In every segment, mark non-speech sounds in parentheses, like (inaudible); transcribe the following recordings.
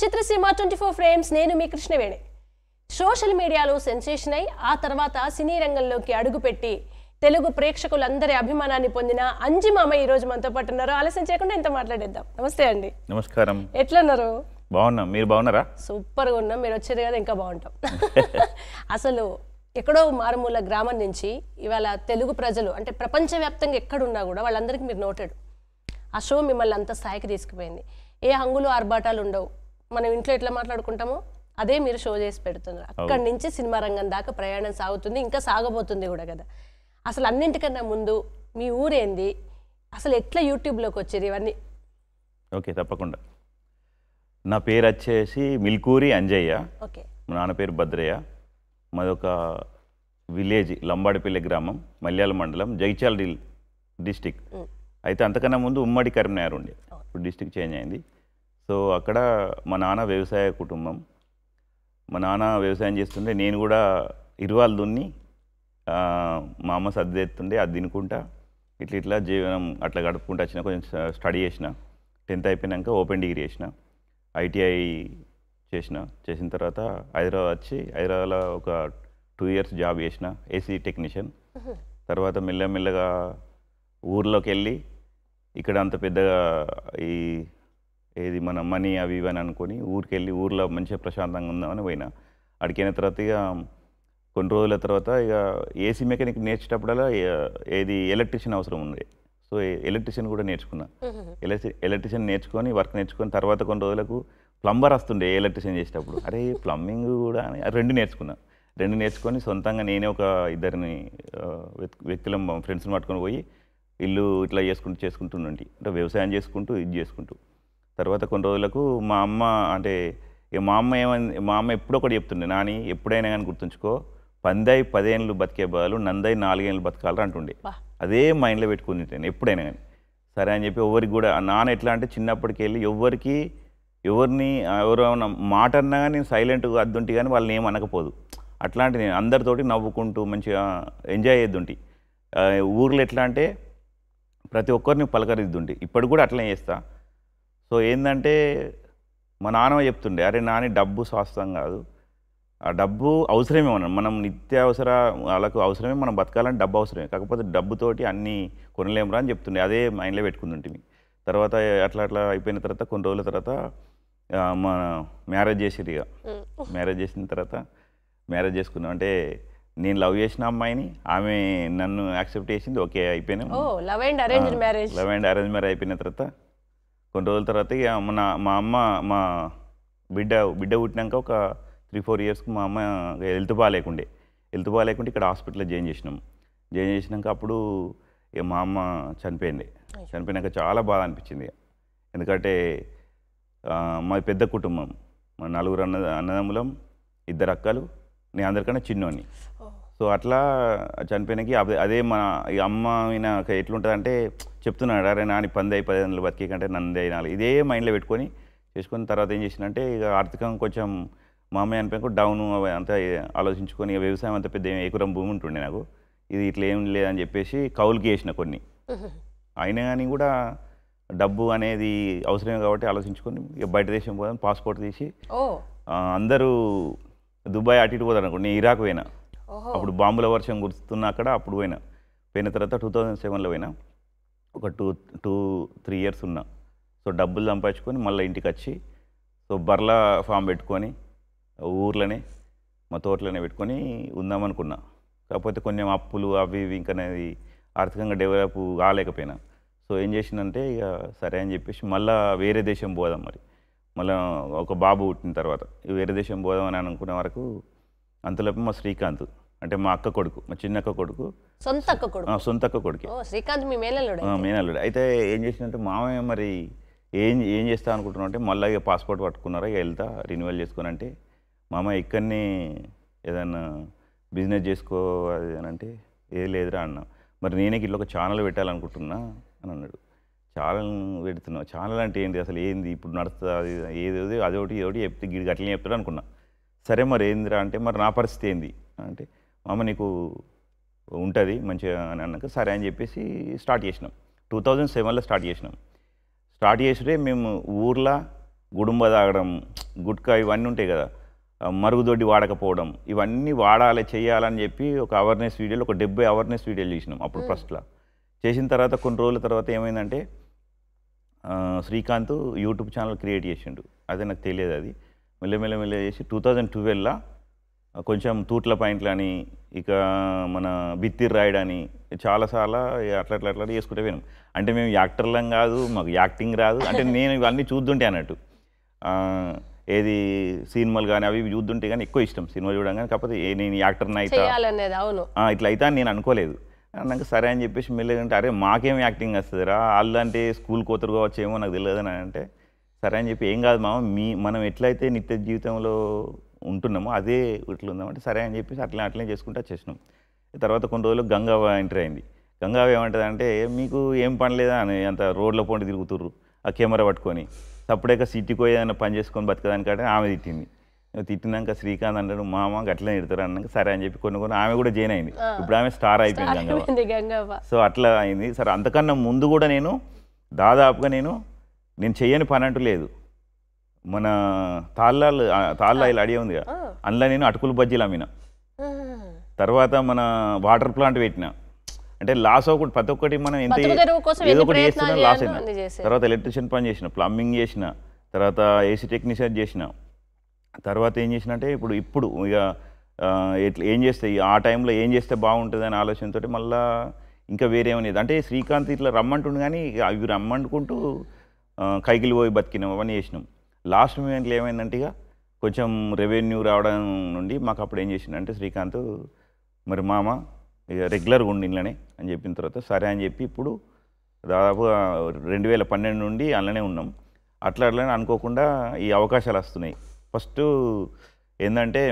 చిత్రసీమ twenty four frames నేను మీ Krishnaveni social మీడియాలో సెన్సేషన్ అయి ఆ తర్వాత సినీ రంగంలోకి అడుగుపెట్టి తెలుగు ప్రేక్షకులందరి అభిమానాన్ని పొందిన అంజిమామ ఈ రోజు మనతో పాటు ఉన్నారు ఆలస్యం చేయకుండా ఇంత మాట్లాడేద్దాం నమస్తే అండి నమస్కారం ఎట్లన్నారు బాగున్నాం మీరు బాగున్నారా సూపర్గా ఉన్నాం మీరు వచ్చారు కదా ఇంకా బాగుంటాం (laughs) అసలు ఎక్కడో మారుమూల గ్రామం నుంచి ఇవాళ తెలుగు ప్రజలు అంటే ప్రపంచవ్యాప్తంగా ఎక్కడున్నా కూడా వాళ్ళందరికీ మీరు నోటెడ్ ఆ షో మిమ్మల్ని అంత స్థాయికి తీసుకుపోయింది ఏ హంగులు ఆర్భాటాలు ఉండవు మనం ఇంట్లో ఎట్లా మాట్లాడుకుంటామో అదే మీరు షో చేసి పెడుతున్నారు అక్కడి నుంచి సినిమా రంగం దాకా ప్రయాణం సాగుతుంది ఇంకా సాగబోతుంది కూడా కదా అసలు అన్నింటికన్నా ముందు మీ ఊరేంది అసలు ఎట్లా యూట్యూబ్లోకి వచ్చేది ఇవన్నీ ఓకే తప్పకుండా నా పేరు వచ్చేసి మిల్కూరి అంజయ్య ఓకే మా నాన్న పేరు భద్రయ్య మాదొక విలేజ్ లంబాడిపల్లి గ్రామం మల్యాల మండలం జైచాల్ డిల్ డిస్టిక్ అయితే అంతకన్నా ముందు ఉమ్మడి కరీంనగర్ ఉండే ఇప్పుడు డిస్టిక్ చేంజ్ అయింది సో అక్కడ మా నాన్న వ్యవసాయ కుటుంబం మా నాన్న వ్యవసాయం చేస్తుంటే నేను కూడా ఇరువాలు దున్ని మా అమ్మ సర్ది ఎత్తుండే అది తినుకుంటా ఇట్లా ఇట్లా జీవనం అట్లా గడుపుకుంటా వచ్చిన కొంచెం స్టడీ చేసిన టెన్త్ అయిపోయినాక ఓపెన్ డిగ్రీ చేసిన ఐటీఐ చేసిన చేసిన తర్వాత హైదరాబాద్ వచ్చి హైదరాబాద్లో ఒక టూ ఇయర్స్ జాబ్ చేసిన ఏసీ టెక్నీషియన్ తర్వాత మెల్లమెల్లగా ఊర్లోకి వెళ్ళి ఇక్కడ అంత పెద్దగా ఈ ఏది మన మనీ అవి ఇవని అనుకొని ఊరికి వెళ్ళి ఊర్లో మంచిగా ప్రశాంతంగా ఉందామని పోయినా అడిగిన తర్వాత ఇక కొన్ని రోజుల తర్వాత ఇక ఏసీ మెకానిక్ నేర్చేటప్పుడల్లా ఏది ఎలక్ట్రిషియన్ అవసరం ఉంది సో ఎలక్ట్రిషియన్ కూడా నేర్చుకున్నా ఎలక్ట్రిషియన్ నేర్చుకొని వర్క్ నేర్చుకొని తర్వాత కొన్ని రోజులకు ప్లంబర్ వస్తుండే ఎలక్ట్రిషియన్ చేసేటప్పుడు అరే ప్లంబింగ్ కూడా రెండు నేర్చుకున్నా రెండు నేర్చుకొని సొంతంగా నేనే ఒక ఇద్దరిని వ్యక్తులం ఫ్రెండ్స్ని పట్టుకొని పోయి ఇల్లు ఇట్లా చేసుకుంటూ చేసుకుంటుండీ అంటే వ్యవసాయం చేసుకుంటూ ఇది చేసుకుంటూ తర్వాత కొన్ని రోజులకు మా అమ్మ అంటే మా అమ్మ ఏమని మా అమ్మ ఎప్పుడో ఒకటి చెప్తుండే నాని ఎప్పుడైనా కానీ గుర్తుంచుకో పందై పదేళ్ళు బతికే బదులు నందై నాలుగేళ్ళు బతకాలరా అంటుండే అదే మైండ్లో పెట్టుకుని నేను ఎప్పుడైనా కానీ సరే అని చెప్పి ఎవరికి కూడా నాన్న ఎట్లా అంటే చిన్నప్పటికి వెళ్ళి ఎవరికి ఎవరిని ఎవరైనా మాట అన్నా కానీ నేను సైలెంట్గా అద్దుంటి కానీ వాళ్ళని ఏం అనకపోదు అట్లాంటి నేను అందరితోటి నవ్వుకుంటూ మంచిగా ఎంజాయ్ చేద్దుంటి ఊర్లో ఎట్లా అంటే ప్రతి ఒక్కరిని పలకరిద్దుంటి ఇప్పటికి కూడా అట్లనే చేస్తాను సో ఏంటంటే మా నాన్నమ్మ చెప్తుండే అరే నాని డబ్బు శాస్త్రం కాదు ఆ డబ్బు అవసరమే మనం మనం నిత్యావసర వాళ్ళకు అవసరమే మనం బతకాలని డబ్బు అవసరమే కాకపోతే డబ్బుతోటి అన్నీ కొనలేమురా అని చెప్తుండే అదే మైండ్లో పెట్టుకుంటుంటిమి తర్వాత అట్లా అట్లా అయిపోయిన తర్వాత కొన్ని రోజుల తర్వాత మన మ్యారేజ్ చేసేది ఇక మ్యారేజ్ చేసిన తర్వాత మ్యారేజ్ చేసుకున్నాం అంటే నేను లవ్ చేసిన అమ్మాయిని ఆమె నన్ను యాక్సెప్ట్ చేసింది ఓకే అయిపోయినా లవ్ అండ్ అరేంజ్ మ్యారేజ్ అయిపోయిన తర్వాత కొన్ని రోజుల తర్వాత ఇక మన మా అమ్మ మా బిడ్డ బిడ్డ పుట్టినాక ఒక త్రీ ఫోర్ ఇయర్స్కి మా అమ్మ హెల్త్ బాగాలేకుండే హెల్త్ బాగాలేకుండా ఇక్కడ హాస్పిటల్లో జాయిన్ చేసినాం జాయిన్ చేసినాక అప్పుడు ఇక మా అమ్మ చనిపోయింది చనిపోయినాక చాలా బాధ అనిపించింది ఎందుకంటే మా పెద్ద కుటుంబం మా నలుగురు అన్న అన్నదమ్ములం ఇద్దరు అక్కలు నేను అందరికన్నా చిన్నోని సో అట్లా చనిపోయినకి అదే అదే మన ఈ అమ్మ ఈయన ఎట్లుంటుందంటే చెప్తున్నాడు అరే నాని పంది అయి పది వందలు బతికే కంటే నంది అయినాలి ఇదే మైండ్లో పెట్టుకొని చేసుకున్న తర్వాత ఏం చేసిందంటే ఇక ఆర్థికంగా కొంచెం మా అమ్మాయి అనిపోయాక డౌన్ అంతా ఆలోచించుకొని ఇక వ్యవసాయం అంత పెద్ద ఏకురం భూమి ఉంటుండే నాకు ఇది ఇట్లా ఏం లేదని చెప్పేసి కౌలుకి వేసిన కొన్ని అయినా కానీ కూడా డబ్బు అనేది అవసరమే కాబట్టి ఆలోచించుకొని ఇక బయట దేశం పోదాం పాస్పోర్ట్ తీసి అందరూ దుబాయ్ అటు ఇటు పోతారు అనుకోండి నేను ఇరాక్ పోయినా అప్పుడు బాంబుల వర్షం గుర్తున్నా అక్కడ అప్పుడు పోయినా పోయిన తర్వాత టూ థౌజండ్ సెవెన్లో పోయినా ఒక టూ టూ త్రీ ఇయర్స్ ఉన్నా సో డబ్బులు సంపాదించుకొని మళ్ళీ ఇంటికి వచ్చి సో బర్లా ఫామ్ పెట్టుకొని ఊర్లోనే మా తోటలోనే పెట్టుకొని ఉందామనుకున్నా కాకపోతే కొంచెం అప్పులు అవి ఇవి ఇంకా ఆర్థికంగా డెవలప్ కాలేకపోయినా సో ఏం చేసిందంటే ఇక సరే అని చెప్పేసి మళ్ళీ వేరే దేశం పోదాం మరి మళ్ళీ ఒక బాబు పుట్టిన తర్వాత వేరే దేశం పోదాం అని అనుకునే వరకు అంతలోపు మా శ్రీకాంత్ అంటే మా అక్క కొడుకు మా చిన్న అక్క కొడుకు సొంత అక్క కొడుకు సొంత అక్క కొడుకు శ్రీకాంత్ మీ మేనల్లుడు మేనల్లుడు అయితే ఏం చేసిందంటే మామయ్య మరి ఏం ఏం చేస్తా అనుకుంటున్నాం అంటే మళ్ళా ఇక పాస్పోర్ట్ పట్టుకున్నారా ఇక వెళ్తా రిన్యూవల్ చేసుకుని అంటే మామ ఇక్కడనే ఏదన్నా బిజినెస్ చేసుకో అది అని అంటే ఏది లేదురా అన్న మరి నేనే ఇట్లా ఒక ఛానల్ పెట్టాలనుకుంటున్నా అని అన్నాడు ఛానల్ పెడుతున్నావు ఛానల్ అంటే ఏంటి అసలు ఏంది ఇప్పుడు నడుస్తుంది అది ఏది అదొకటి ఏదోటి చెప్తే గిడికి అట్లనే చెప్తాడు అనుకున్నా సరే మరి ఏందిరా అంటే మరి నా పరిస్థితి ఏంది అంటే మామ నీకు ఉంటుంది మంచిగా అని అన్నాక సరే అని చెప్పేసి స్టార్ట్ చేసినాం టూ థౌజండ్ సెవెన్లో స్టార్ట్ చేసినాం స్టార్ట్ చేసిడే మేము ఊర్లో గుడుంబ తాగడం గుట్కా ఇవన్నీ ఉంటాయి కదా మరుగుదొడ్డి వాడకపోవడం ఇవన్నీ వాడాలి చేయాలని చెప్పి ఒక అవేర్నెస్ వీడియోలు ఒక డెబ్బై అవేర్నెస్ వీడియోలు చేసినాం అప్పుడు ఫస్ట్లో చేసిన తర్వాత కొన్ని రోజుల తర్వాత ఏమైందంటే శ్రీకాంత్ యూట్యూబ్ ఛానల్ క్రియేట్ చేసిండు అదే నాకు తెలియదు అది మెల్లమెల్లమెల్ల చేసి టూ థౌజండ్ ట్వెల్వ్లో కొంచెం తూట్ల పాయింట్లు అని ఇక మన బిత్తిర్ రాయడని అని చాలాసార్లు అట్లా అట్లా అట్లా చేసుకుంటే పోయినాం అంటే మేము యాక్టర్లం కాదు మాకు యాక్టింగ్ రాదు అంటే (laughs) నేను ఇవన్నీ చూద్దుంటే అన్నట్టు ఏది సినిమాలు కానీ అవి చూద్దుంటే కానీ ఎక్కువ ఇష్టం సినిమా చూడడం కానీ కాకపోతే నేను యాక్టర్ని అయితే ఇట్లా అయితే అని నేను అనుకోలేదు అన్నాక సరే అని చెప్పేసి మెల్లగా అంటే అరే మాకేం యాక్టింగ్ వస్తుందిరా వాళ్ళు అంటే స్కూల్ కోతరు కావచ్చు ఏమో నాకు తెలియదు అని అంటే సరే అని చెప్పి ఏం కాదు మామ మీ మనం ఎట్లయితే నిత్య జీవితంలో ఉంటున్నాము అదే ఇట్లా ఉందామంటే సరే అని చెప్పేసి అట్లా అట్లనే చేసుకుంటా చేసినాం తర్వాత కొన్ని రోజులు గంగావ ఎంటర్ అయింది గంగావ ఏమంటుంది అంటే మీకు ఏం పని లేదా అని అంత రోడ్ల పోటీ తిరుగుతుర్రు ఆ కెమెరా పట్టుకొని తప్పుడేక సిటీకి పోయి ఏదైనా పని చేసుకొని బతకదానికంటే ఆమె తిట్టింది తిట్టినాక శ్రీకాంత్ అంటాడు మామ గట్లనే తిడతారు అన్నాక సరే అని చెప్పి కొన్ని కొన్ని ఆమె కూడా జైన్ అయింది ఇప్పుడు ఆమె స్టార్ అయిపోయింది గంగవ్వ సో అట్లా అయింది సరే అంతకన్నా ముందు కూడా నేను దాదాపుగా నేను నేను చెయ్యని పని అంటూ లేదు మన తాళ్ళ ఇలా అడిగే ఉంది కదా అందులో నేను అటుకులు బజ్జీలు అమ్మిన తర్వాత మన వాటర్ ప్లాంట్ పెట్టిన అంటే లాస్ ఒకటి ప్రతి ఒక్కటి మనం ఎంత ఏదో ఒకటి చేస్తున్నా లాస్ అయినా తర్వాత ఎలక్ట్రిషియన్ పని చేసిన ప్లంబింగ్ చేసిన తర్వాత ఏసీ టెక్నీషియన్ చేసిన తర్వాత ఏం చేసిన అంటే ఇప్పుడు ఇప్పుడు ఇక ఎట్లా ఏం చేస్తే ఆ టైంలో ఏం చేస్తే బాగుంటుంది అనే ఆలోచనతో మళ్ళీ ఇంకా వేరేమనేది అంటే శ్రీకాంత్ ఇట్లా రమ్మంటుండు కానీ అవి రమ్మంటుకుంటూ కైకిలి పోయి బతికినాం అవన్నీ చేసినాం లాస్ట్ మూమెంట్లో ఏమైందంటే ఇక కొంచెం రెవెన్యూ రావడం నుండి మాకు అప్పుడు ఏం చేసిందంటే శ్రీకాంత్ మరి మామ ఇక రెగ్యులర్గా ఉండి ఇళ్ళనే అని చెప్పిన తర్వాత సరే అని చెప్పి ఇప్పుడు దాదాపు రెండు వేల పన్నెండు నుండి అలానే ఉన్నాం అట్లా అట్లనే అనుకోకుండా ఈ అవకాశాలు వస్తున్నాయి ఫస్ట్ ఏంటంటే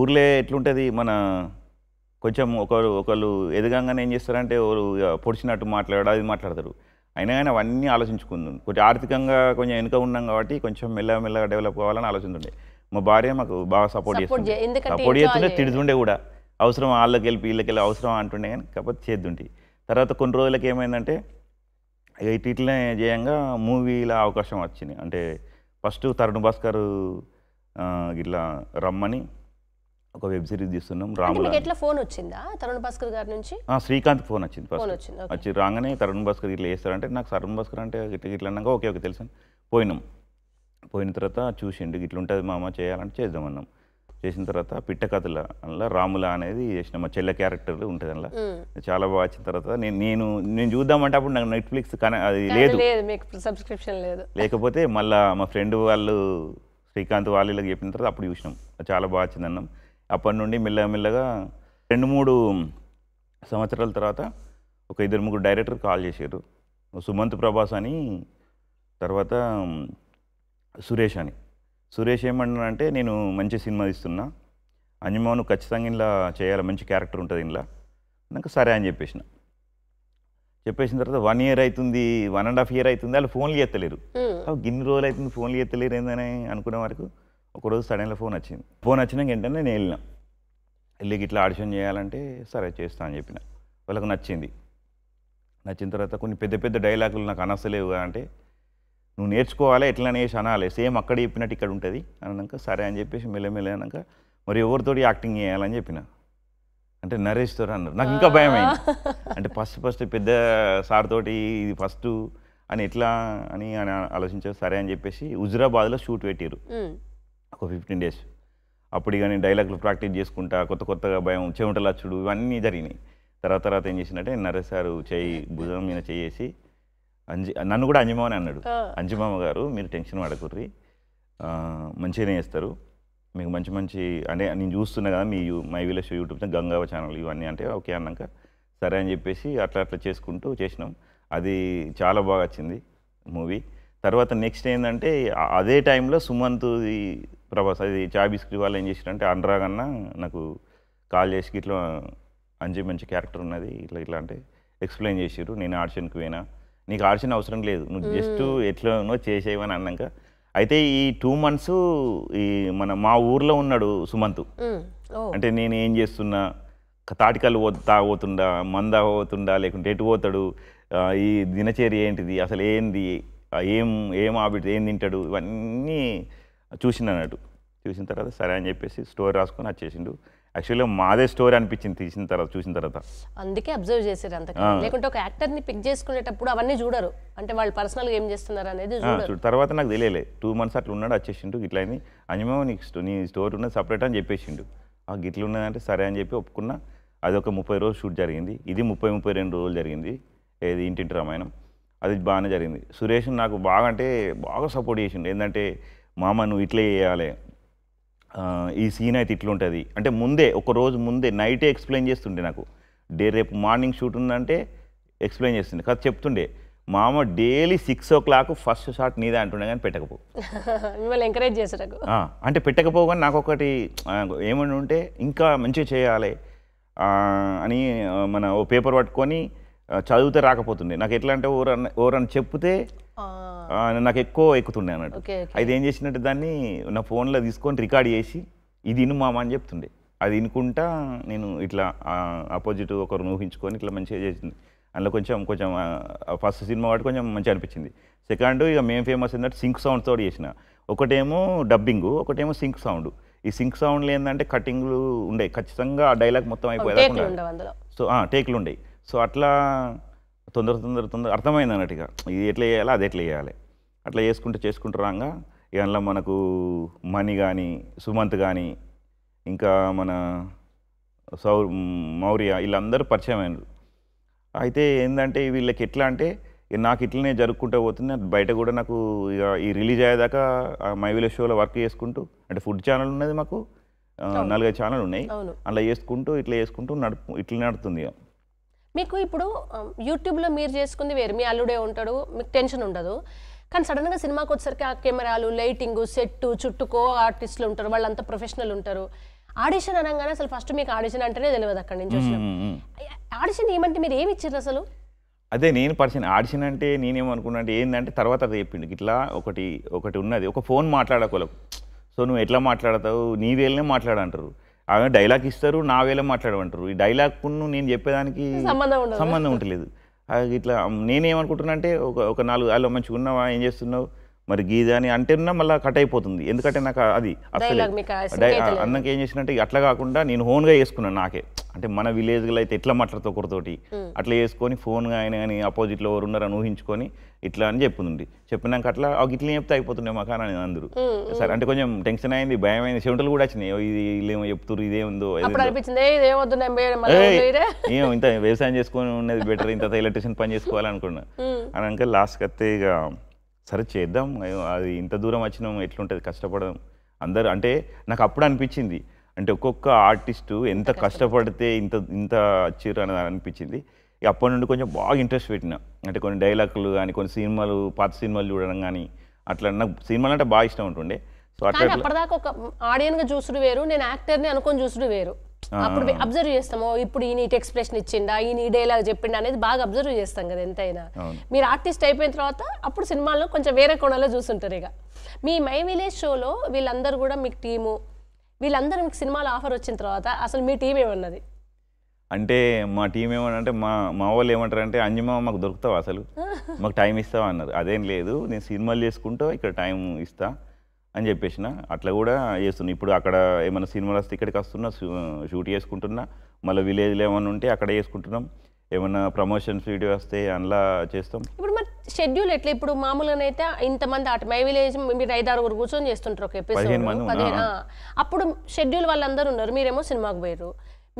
ఊర్లే ఎట్లుంటుంది మన కొంచెం ఒకరు ఒకళ్ళు ఎదగంగానే ఏం చేస్తారంటే పొడిచినట్టు మాట్లాడారు అది మాట్లాడతారు అయినా కానీ అవన్నీ ఆలోచించుకుంది కొంచెం ఆర్థికంగా కొంచెం వెనుక ఉన్నాం కాబట్టి కొంచెం మెల్లగా డెవలప్ కావాలని ఆలోచించుండే మా భార్య మాకు బాగా సపోర్ట్ చేస్తుంది సపోర్ట్ చేస్తుండే తిడుతుండే కూడా అవసరం వాళ్ళకి వెళ్ళి వీళ్ళకి వెళ్ళి అవసరం అంటుండే కానీ కాకపోతే చేద్దుంటే తర్వాత కొన్ని రోజులకి ఏమైందంటే ఇట్లనే చేయంగా మూవీల అవకాశం వచ్చింది అంటే ఫస్ట్ తరుణ్ భాస్కర్ ఇట్లా రమ్మని ఒక వెబ్ సిరీస్ తీస్తున్నాం రాముల ఎట్లా ఫోన్ వచ్చిందా తరుణ్ భాస్కర్ గారి నుంచి శ్రీకాంత్ ఫోన్ వచ్చింది ఫస్ట్ వచ్చింది వచ్చి రాగానే తరుణ్ భాస్కర్ ఇట్లా వేస్తారంటే నాకు తరుణ్ భాస్కర్ అంటే ఇట్లా ఇట్లా అన్నాక ఓకే ఓకే తెలుసు పోయినాం పోయిన తర్వాత చూసిండు ఇట్లా ఉంటుంది మా అమ్మ చేయాలంటే చేద్దామన్నాం చేసిన తర్వాత పిట్ట కథల అందులో రాముల అనేది చేసిన మా చెల్ల క్యారెక్టర్ ఉంటుంది అందులో చాలా బాగా వచ్చిన తర్వాత నేను నేను నేను చూద్దామంటే అప్పుడు నాకు నెట్ఫ్లిక్స్ అది లేదు సబ్స్క్రిప్షన్ లేదు లేకపోతే మళ్ళీ మా ఫ్రెండ్ వాళ్ళు శ్రీకాంత్ వాళ్ళు చెప్పిన తర్వాత అప్పుడు చూసినాం చాలా బాగా వచ్చింది అన్నాం అప్పటి నుండి మెల్లమెల్లగా రెండు మూడు సంవత్సరాల తర్వాత ఒక ఇద్దరు ముగ్గురు డైరెక్టర్ కాల్ చేశారు సుమంత్ ప్రభాస్ అని తర్వాత సురేష్ అని సురేష్ ఏమన్నానంటే నేను మంచి సినిమా ఇస్తున్నా అంజమాను ఖచ్చితంగా ఇలా చేయాలి మంచి క్యారెక్టర్ ఉంటుంది ఇలా నాకు సరే అని చెప్పేసిన చెప్పేసిన తర్వాత వన్ ఇయర్ అవుతుంది వన్ అండ్ హాఫ్ ఇయర్ అవుతుంది వాళ్ళు ఫోన్లు చేస్తలేరు గిన్ని రోజులు అవుతుంది ఫోన్లు చేస్తలేరు ఏందని అనుకునే వరకు ఒకరోజు సడన్గా ఫోన్ వచ్చింది ఫోన్ వచ్చినాక ఏంటంటే నేను వెళ్ళిన వెళ్ళి ఇట్లా ఆడిషన్ చేయాలంటే సరే చేస్తా అని చెప్పిన వాళ్ళకు నచ్చింది నచ్చిన తర్వాత కొన్ని పెద్ద పెద్ద డైలాగులు నాకు అనసలేవు అంటే నువ్వు నేర్చుకోవాలి ఎట్లా అనేసి అనాలి సేమ్ అక్కడ చెప్పినట్టు ఇక్కడ ఉంటుంది అన్నాక సరే అని చెప్పేసి మెల్లమెల్ల అన్నాక మరి ఎవరితోటి యాక్టింగ్ చేయాలని చెప్పిన అంటే నరేష్ తోడు అన్నారు నాకు ఇంకా భయమైంది అంటే ఫస్ట్ ఫస్ట్ పెద్ద సార్ తోటి ఇది ఫస్ట్ అని ఎట్లా అని ఆలోచించారు సరే అని చెప్పేసి హుజరాబాద్లో షూట్ పెట్టారు ఒక ఫిఫ్టీన్ డేస్ అప్పుడు కానీ డైలాగ్లు డైలాగులు ప్రాక్టీస్ చేసుకుంటా కొత్త కొత్తగా భయం చెమటలు అచ్చుడు ఇవన్నీ జరిగినాయి తర్వాత తర్వాత ఏం చేసినట్టే నరేష్ సారు చేయి భుజం మీద చేసి అంజి నన్ను కూడా అంజమామని అన్నాడు అంజమామ గారు మీరు టెన్షన్ పడకుర్రి మంచిగానే చేస్తారు మీకు మంచి మంచి అంటే నేను చూస్తున్నా కదా మీ my village YouTube Gangavva channel ఇవన్నీ అంటే ఓకే అన్నాక సరే అని చెప్పేసి అట్లా అట్లా చేసుకుంటూ చేసినాం అది చాలా బాగా వచ్చింది మూవీ తర్వాత నెక్స్ట్ ఏంటంటే అదే టైంలో సుమంత్ ప్రభాస్ అది చాబీస్కి వాళ్ళు ఏం చేసిరంటే అనురాగన్న నాకు కాల్ చేసి ఇట్లా అంజి మంచి క్యారెక్టర్ ఉన్నది ఇట్లా ఇట్లా అంటే ఎక్స్ప్లెయిన్ చేసారు నేను ఆడిషన్కి పోయినా నీకు ఆడిషన్ అవసరం లేదు నువ్వు జస్ట్ ఎట్లానో చేసేవని అన్నాక అయితే ఈ టూ మంత్స్ ఈ మన మా ఊర్లో ఉన్నాడు సుమంత్ అంటే నేను ఏం చేస్తున్నా తాటికల్లు పో తాగోతుండా మంద పోతుండా లేకుంటే ఎటు పోతాడు ఈ దినచర్య ఏంటిది అసలు ఏంది ఏం ఏం ఆబిట్ ఏం తింటాడు ఇవన్నీ చూసిండు అన్నట్టు చూసిన తర్వాత సరే అని చెప్పేసి స్టోరీ రాసుకొని వచ్చేసిండు యాక్చువల్గా మాదే స్టోరీ అనిపించింది తీసిన తర్వాత చూసిన తర్వాత అందుకే అబ్జర్వ్ చేశారు అంత లేకుంటే ఒక యాక్టర్ని పిక్ చేసుకునేటప్పుడు అవన్నీ చూడరు అంటే వాళ్ళు పర్సనల్గా ఏం చేస్తున్నారు అనేది తర్వాత నాకు తెలియలే టూ మంత్స్ అట్లా ఉన్నాడు వచ్చేసిండు ఇట్లా అని అనిమో నీకు నీ స్టోరీ ఉన్నది సపరేట్ అని చెప్పేసిండు ఆ గిట్ల ఉన్నదంటే సరే అని చెప్పి ఒప్పుకున్న అది ఒక ముప్పై రోజులు షూట్ జరిగింది ఇది ముప్పై ముప్పై రెండు రోజులు జరిగింది ఏది ఇంటింటి రామాయణం అది బాగానే జరిగింది సురేష్ నాకు బాగా అంటే బాగా సపోర్ట్ చేసిండు ఏంటంటే మామ నువ్వు ఇట్లే చేయాలి ఈ సీన్ అయితే ఇట్లుంటుంది అంటే ముందే ఒక రోజు ముందే నైటే ఎక్స్ప్లెయిన్ చేస్తుండే నాకు డే రేపు మార్నింగ్ షూట్ ఉందంటే ఎక్స్ప్లెయిన్ చేస్తుండే కదా చెప్తుండే మామ daily six o'clock first shot నీదే అంటుండే కానీ పెట్టకపో (laughs) మిమ్మల్ని ఎంకరేజ్ చేసారు అంటే పెట్టకపోగానే నాకు ఒకటి ఏమని ఉంటే ఇంకా మంచిగా చేయాలి అని మన ఓ పేపర్ పట్టుకొని చదివితే రాకపోతుండే నాకు ఎట్లా అంటే ఓరన్ చెప్తే నాకు ఎక్కువ ఎక్కుతుండే అన్నట్టు అది ఏం చేసినట్టు దాన్ని నా ఫోన్లో తీసుకొని రికార్డ్ చేసి ఇది ఇను మామ అని చెప్తుండే అది ఇనుకుంటా నేను ఇట్లా ఆపోజిట్ ఒకరు ఊహించుకొని ఇట్లా మంచిగా చేసింది అందులో కొంచెం కొంచెం ఫస్ట్ సినిమా వాటి కొంచెం మంచిగా అనిపించింది సెకండ్ ఇక మేము ఫేమస్ ఏంటంటే సింక్ సౌండ్ తోటి చేసిన ఒకటేమో డబ్బింగ్ ఒకటేమో సింక్ సౌండ్ ఈ సింక్ సౌండ్లు ఏంటంటే కటింగ్లు ఉండే ఖచ్చితంగా ఆ డైలాగ్ మొత్తం అయిపోయేదాకా సో టేక్లు ఉండేవి సో అట్లా తొందర తొందర తొందర అర్థమైంది అన్నట్టుగా ఇది ఎట్లా చేయాలి అది ఎట్లా చేయాలి అట్లా చేసుకుంటూ చేసుకుంటూ రాగా ఇవన్నీ మనకు మనీ కానీ సుమంత్ కానీ ఇంకా మన సౌ మౌర్య వీళ్ళందరూ పరిచయం అయినారు అయితే ఏంటంటే వీళ్ళకి ఎట్లా అంటే నాకు ఇట్లనే జరుపుకుంటూ పోతుంది బయట కూడా నాకు ఇక ఈ రిలీజ్ అయ్యేదాకా మైవిల షోలో వర్క్ చేసుకుంటూ అంటే ఫుడ్ ఛానల్ ఉన్నది మాకు నాలుగైదు ఛానల్ ఉన్నాయి అలా చేసుకుంటూ ఇట్లా చేసుకుంటూ నడుపు ఇట్లా నడుతుంది ఇక మీకు ఇప్పుడు యూట్యూబ్లో మీరు చేసుకుంది వేరు మీ అల్లుడే ఉంటాడు మీకు టెన్షన్ ఉండదు కానీ సడన్గా సినిమాకి వచ్చేసరికి ఆ కెమెరాలు లైటింగ్ సెట్ చుట్టుకో ఆర్టిస్టులు ఉంటారు వాళ్ళంతా ప్రొఫెషనల్ ఉంటారు ఆడిషన్ అనగానే అసలు ఫస్ట్ మీకు ఆడిషన్ అంటేనే తెలియదు అక్కడ నుంచి ఆడిషన్ ఏమంటే మీరు ఏమి ఇచ్చారు అసలు అదే నేను పర్సన్ ఆడిషన్ అంటే నేనేమనుకున్నాను ఏంటంటే తర్వాత అది చెప్పిండు ఇట్లా ఒకటి ఒకటి ఉన్నది ఒక ఫోన్ మాట్లాడకోలకు సో నువ్వు ఎట్లా మాట్లాడతావు నీ వేళ్ళనే మాట్లాడంటారు ఆమె డైలాగ్ ఇస్తారు నా వేళ మాట్లాడమంటారు ఈ డైలాగ్ నేను చెప్పేదానికి సంబంధం ఉండలేదు ఇట్లా నేనేమనుకుంటున్నా అంటే ఒక ఒక నాలుగు వాళ్ళు మంచిగా ఉన్నావా ఏం చేస్తున్నావు మరి గీది అని అంటేనే మళ్ళీ కట్ అయిపోతుంది ఎందుకంటే నాకు అది అన్నకి ఏం చేసినట్టు అట్లా కాకుండా నేను హోన్గా వేసుకున్నాను నాకే అంటే మన విలేజ్ లో అయితే ఎట్లా మాట్లాడుతూ ఒకరితోటి అట్లా వేసుకొని గా ఆయన కానీ ఆపోజిట్లో ఎవరు ఉన్నారని ఊహించుకొని ఇట్లా అని చెప్పింది చెప్పినాక అట్లా ఇట్లా చెప్తే అయిపోతుండే మాకు అని అందరూ సరే అంటే కొంచెం టెన్షన్ అయింది భయం అయింది చెమటలు కూడా వచ్చినాయి ఇది వీళ్ళేమో చెప్తున్నారు ఇదేముందో ఏమో ఇంత వ్యవసాయం చేసుకొని ఉండేది బెటర్ ఇంత ఎలక్ట్రిషన్ పని చేసుకోవాలనుకున్నా అని అంక లాస్ట్ కత్తే ఇక సరే చేద్దాం అది ఇంత దూరం వచ్చినాం ఎట్లుంటుంది కష్టపడడం అందరు అంటే నాకు అప్పుడు అనిపించింది అంటే ఒక్కొక్క ఆర్టిస్టు ఎంత కష్టపడితే ఇంత ఇంత వచ్చిర్రు అని అనిపించింది అప్పటి నుండి కొంచెం బాగా ఇంట్రెస్ట్ పెట్టిన అంటే కొన్ని డైలాగులు కానీ కొన్ని సినిమాలు పాత సినిమాలు చూడడం కానీ అట్లా నాకు సినిమాలు అంటే బాగా ఇష్టం ఉంటుండే సో అట్లా ఒక ఆడియన్గా చూసుడు వేరు నేను యాక్టర్ని అనుకొని చూసుడు వేరు అప్పుడు అబ్జర్వ్ చేస్తాము ఇప్పుడు ఈయన ఇటు ఎక్స్ప్రెషన్ ఇచ్చిండా ఈయన ఈ డైలాగ్ చెప్పిండా అనేది బాగా అబ్జర్వ్ చేస్తాం కదా ఎంతైనా మీరు ఆర్టిస్ట్ అయిపోయిన తర్వాత అప్పుడు సినిమాలను కొంచెం వేరే కోణంలో చూస్తుంటారు ఇక మీ మై విలేజ్ షోలో వీళ్ళందరూ కూడా మీకు టీము వీళ్ళందరూ మీకు సినిమాలు ఆఫర్ వచ్చిన తర్వాత అసలు మీ టీం ఏమన్నది అంటే మా టీం అంటే మా మా వాళ్ళు ఏమంటారు అంటే అంజమా మాకు దొరుకుతావు అసలు మాకు టైం ఇస్తావా అన్నారు అదేం లేదు నేను సినిమాలు చేసుకుంటూ ఇక్కడ టైం ఇస్తాను అని చెప్పేసిన అట్లా కూడా చేస్తున్నా ఇప్పుడు అక్కడ ఏమైనా సినిమాలు వస్తే ఇక్కడికి వస్తున్నా షూట్ చేసుకుంటున్నా మళ్ళీ విలేజ్లో ఏమైనా ఉంటే అక్కడ చేసుకుంటున్నాం ఏమైనా ప్రమోషన్స్ వీడియో వస్తే అందులో చేస్తాం ఇప్పుడు మరి షెడ్యూల్ ఎట్లా ఇప్పుడు మామూలుగా అయితే ఇంతమంది అటు మై విలేజ్ మీరు ఐదు వరకు కూర్చొని చేస్తుంటారు ఒక అప్పుడు షెడ్యూల్ వాళ్ళందరూ ఉన్నారు మీరేమో సినిమాకి పోయారు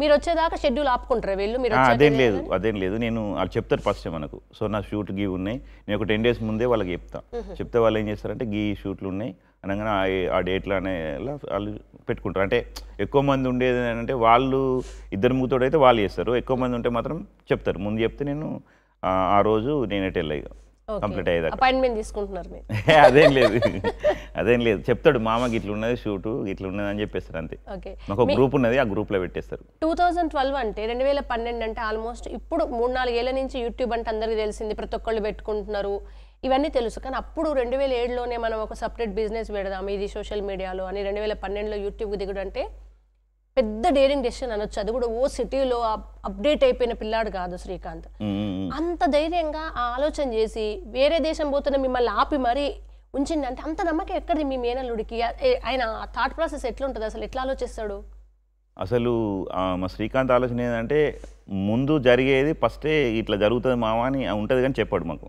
మీరు వచ్చేదాకా షెడ్యూల్ ఆపుకుంటారా వీళ్ళు మీరు అదేం లేదు అదేం లేదు నేను వాళ్ళు చెప్తారు ఫస్ట్ మనకు సో నా షూట్ గీ ఉన్నాయి నేను ఒక టెన్ డేస్ ముందే వాళ్ళకి చెప్తా చెప్తే వాళ్ళు ఏం చేస్తారంటే గీ షూట్లు ఉన్నాయి అనగానే ఆ డేట్లో అనే వాళ్ళు పెట్టుకుంటారు అంటే ఎక్కువ మంది ఉండేది అంటే వాళ్ళు ఇద్దరు ముగ్గుతోడైతే వాళ్ళు చేస్తారు ఎక్కువ మంది ఉంటే మాత్రం చెప్తారు ముందు చెప్తే నేను ఆ రోజు నేనే ఎటు కంప్లీట్ అయ్యేదా అపాయింట్మెంట్ తీసుకుంటున్నారు (laughs) అదేం లేదు అదేం లేదు చెప్తాడు మామకి ఇట్లా ఉన్నది షూట్ ఇట్లా ఉన్నది అని చెప్పేస్తారు అంతే మాకు ఒక గ్రూప్ ఉన్నది ఆ గ్రూప్ లో పెట్టేస్తారు టూ థౌసండ్ ట్వెల్వ్ అంటే రెండు వేల పన్నెండు అంటే ఆల్మోస్ట్ ఇప్పుడు మూడు నాలుగేళ్ల నుంచి యూట్యూబ్ అంటే అందరికీ తెలిసింది ప్రతి ఒక్కళ్ళు పెట్టుకుంటున్నారు ఇవన్నీ తెలుసు కానీ అప్పుడు రెండు వేల ఏడులోనే మనం ఒక సపరేట్ బిజినెస్ పెడదాం ఇది సోషల్ మీడియాలో అని రెండు వేల పన్నెండులో యూట్యూబ్కి దిగుడు అంటే పెద్ద డేరింగ్ డెసిషన్ అనొచ్చు అది కూడా ఓ సిటీలో అప్డేట్ అయిపోయిన పిల్లాడు కాదు శ్రీకాంత్ అంత ధైర్యంగా ఆలోచన చేసి వేరే దేశం పోతున్న మిమ్మల్ని ఆపి మరీ ఉంచింది అంటే అంత నమ్మకం ఎక్కడిది మీ మేనల్లుడికి ఆయన థాట్ ప్రాసెస్ ఎట్లా ఉంటుంది అసలు ఎట్లా ఆలోచిస్తాడు అసలు మా శ్రీకాంత్ ఆలోచన ఏంటంటే ముందు జరిగేది ఫస్టే ఇట్లా జరుగుతుంది మావా అని ఉంటుంది కానీ చెప్పాడు మాకు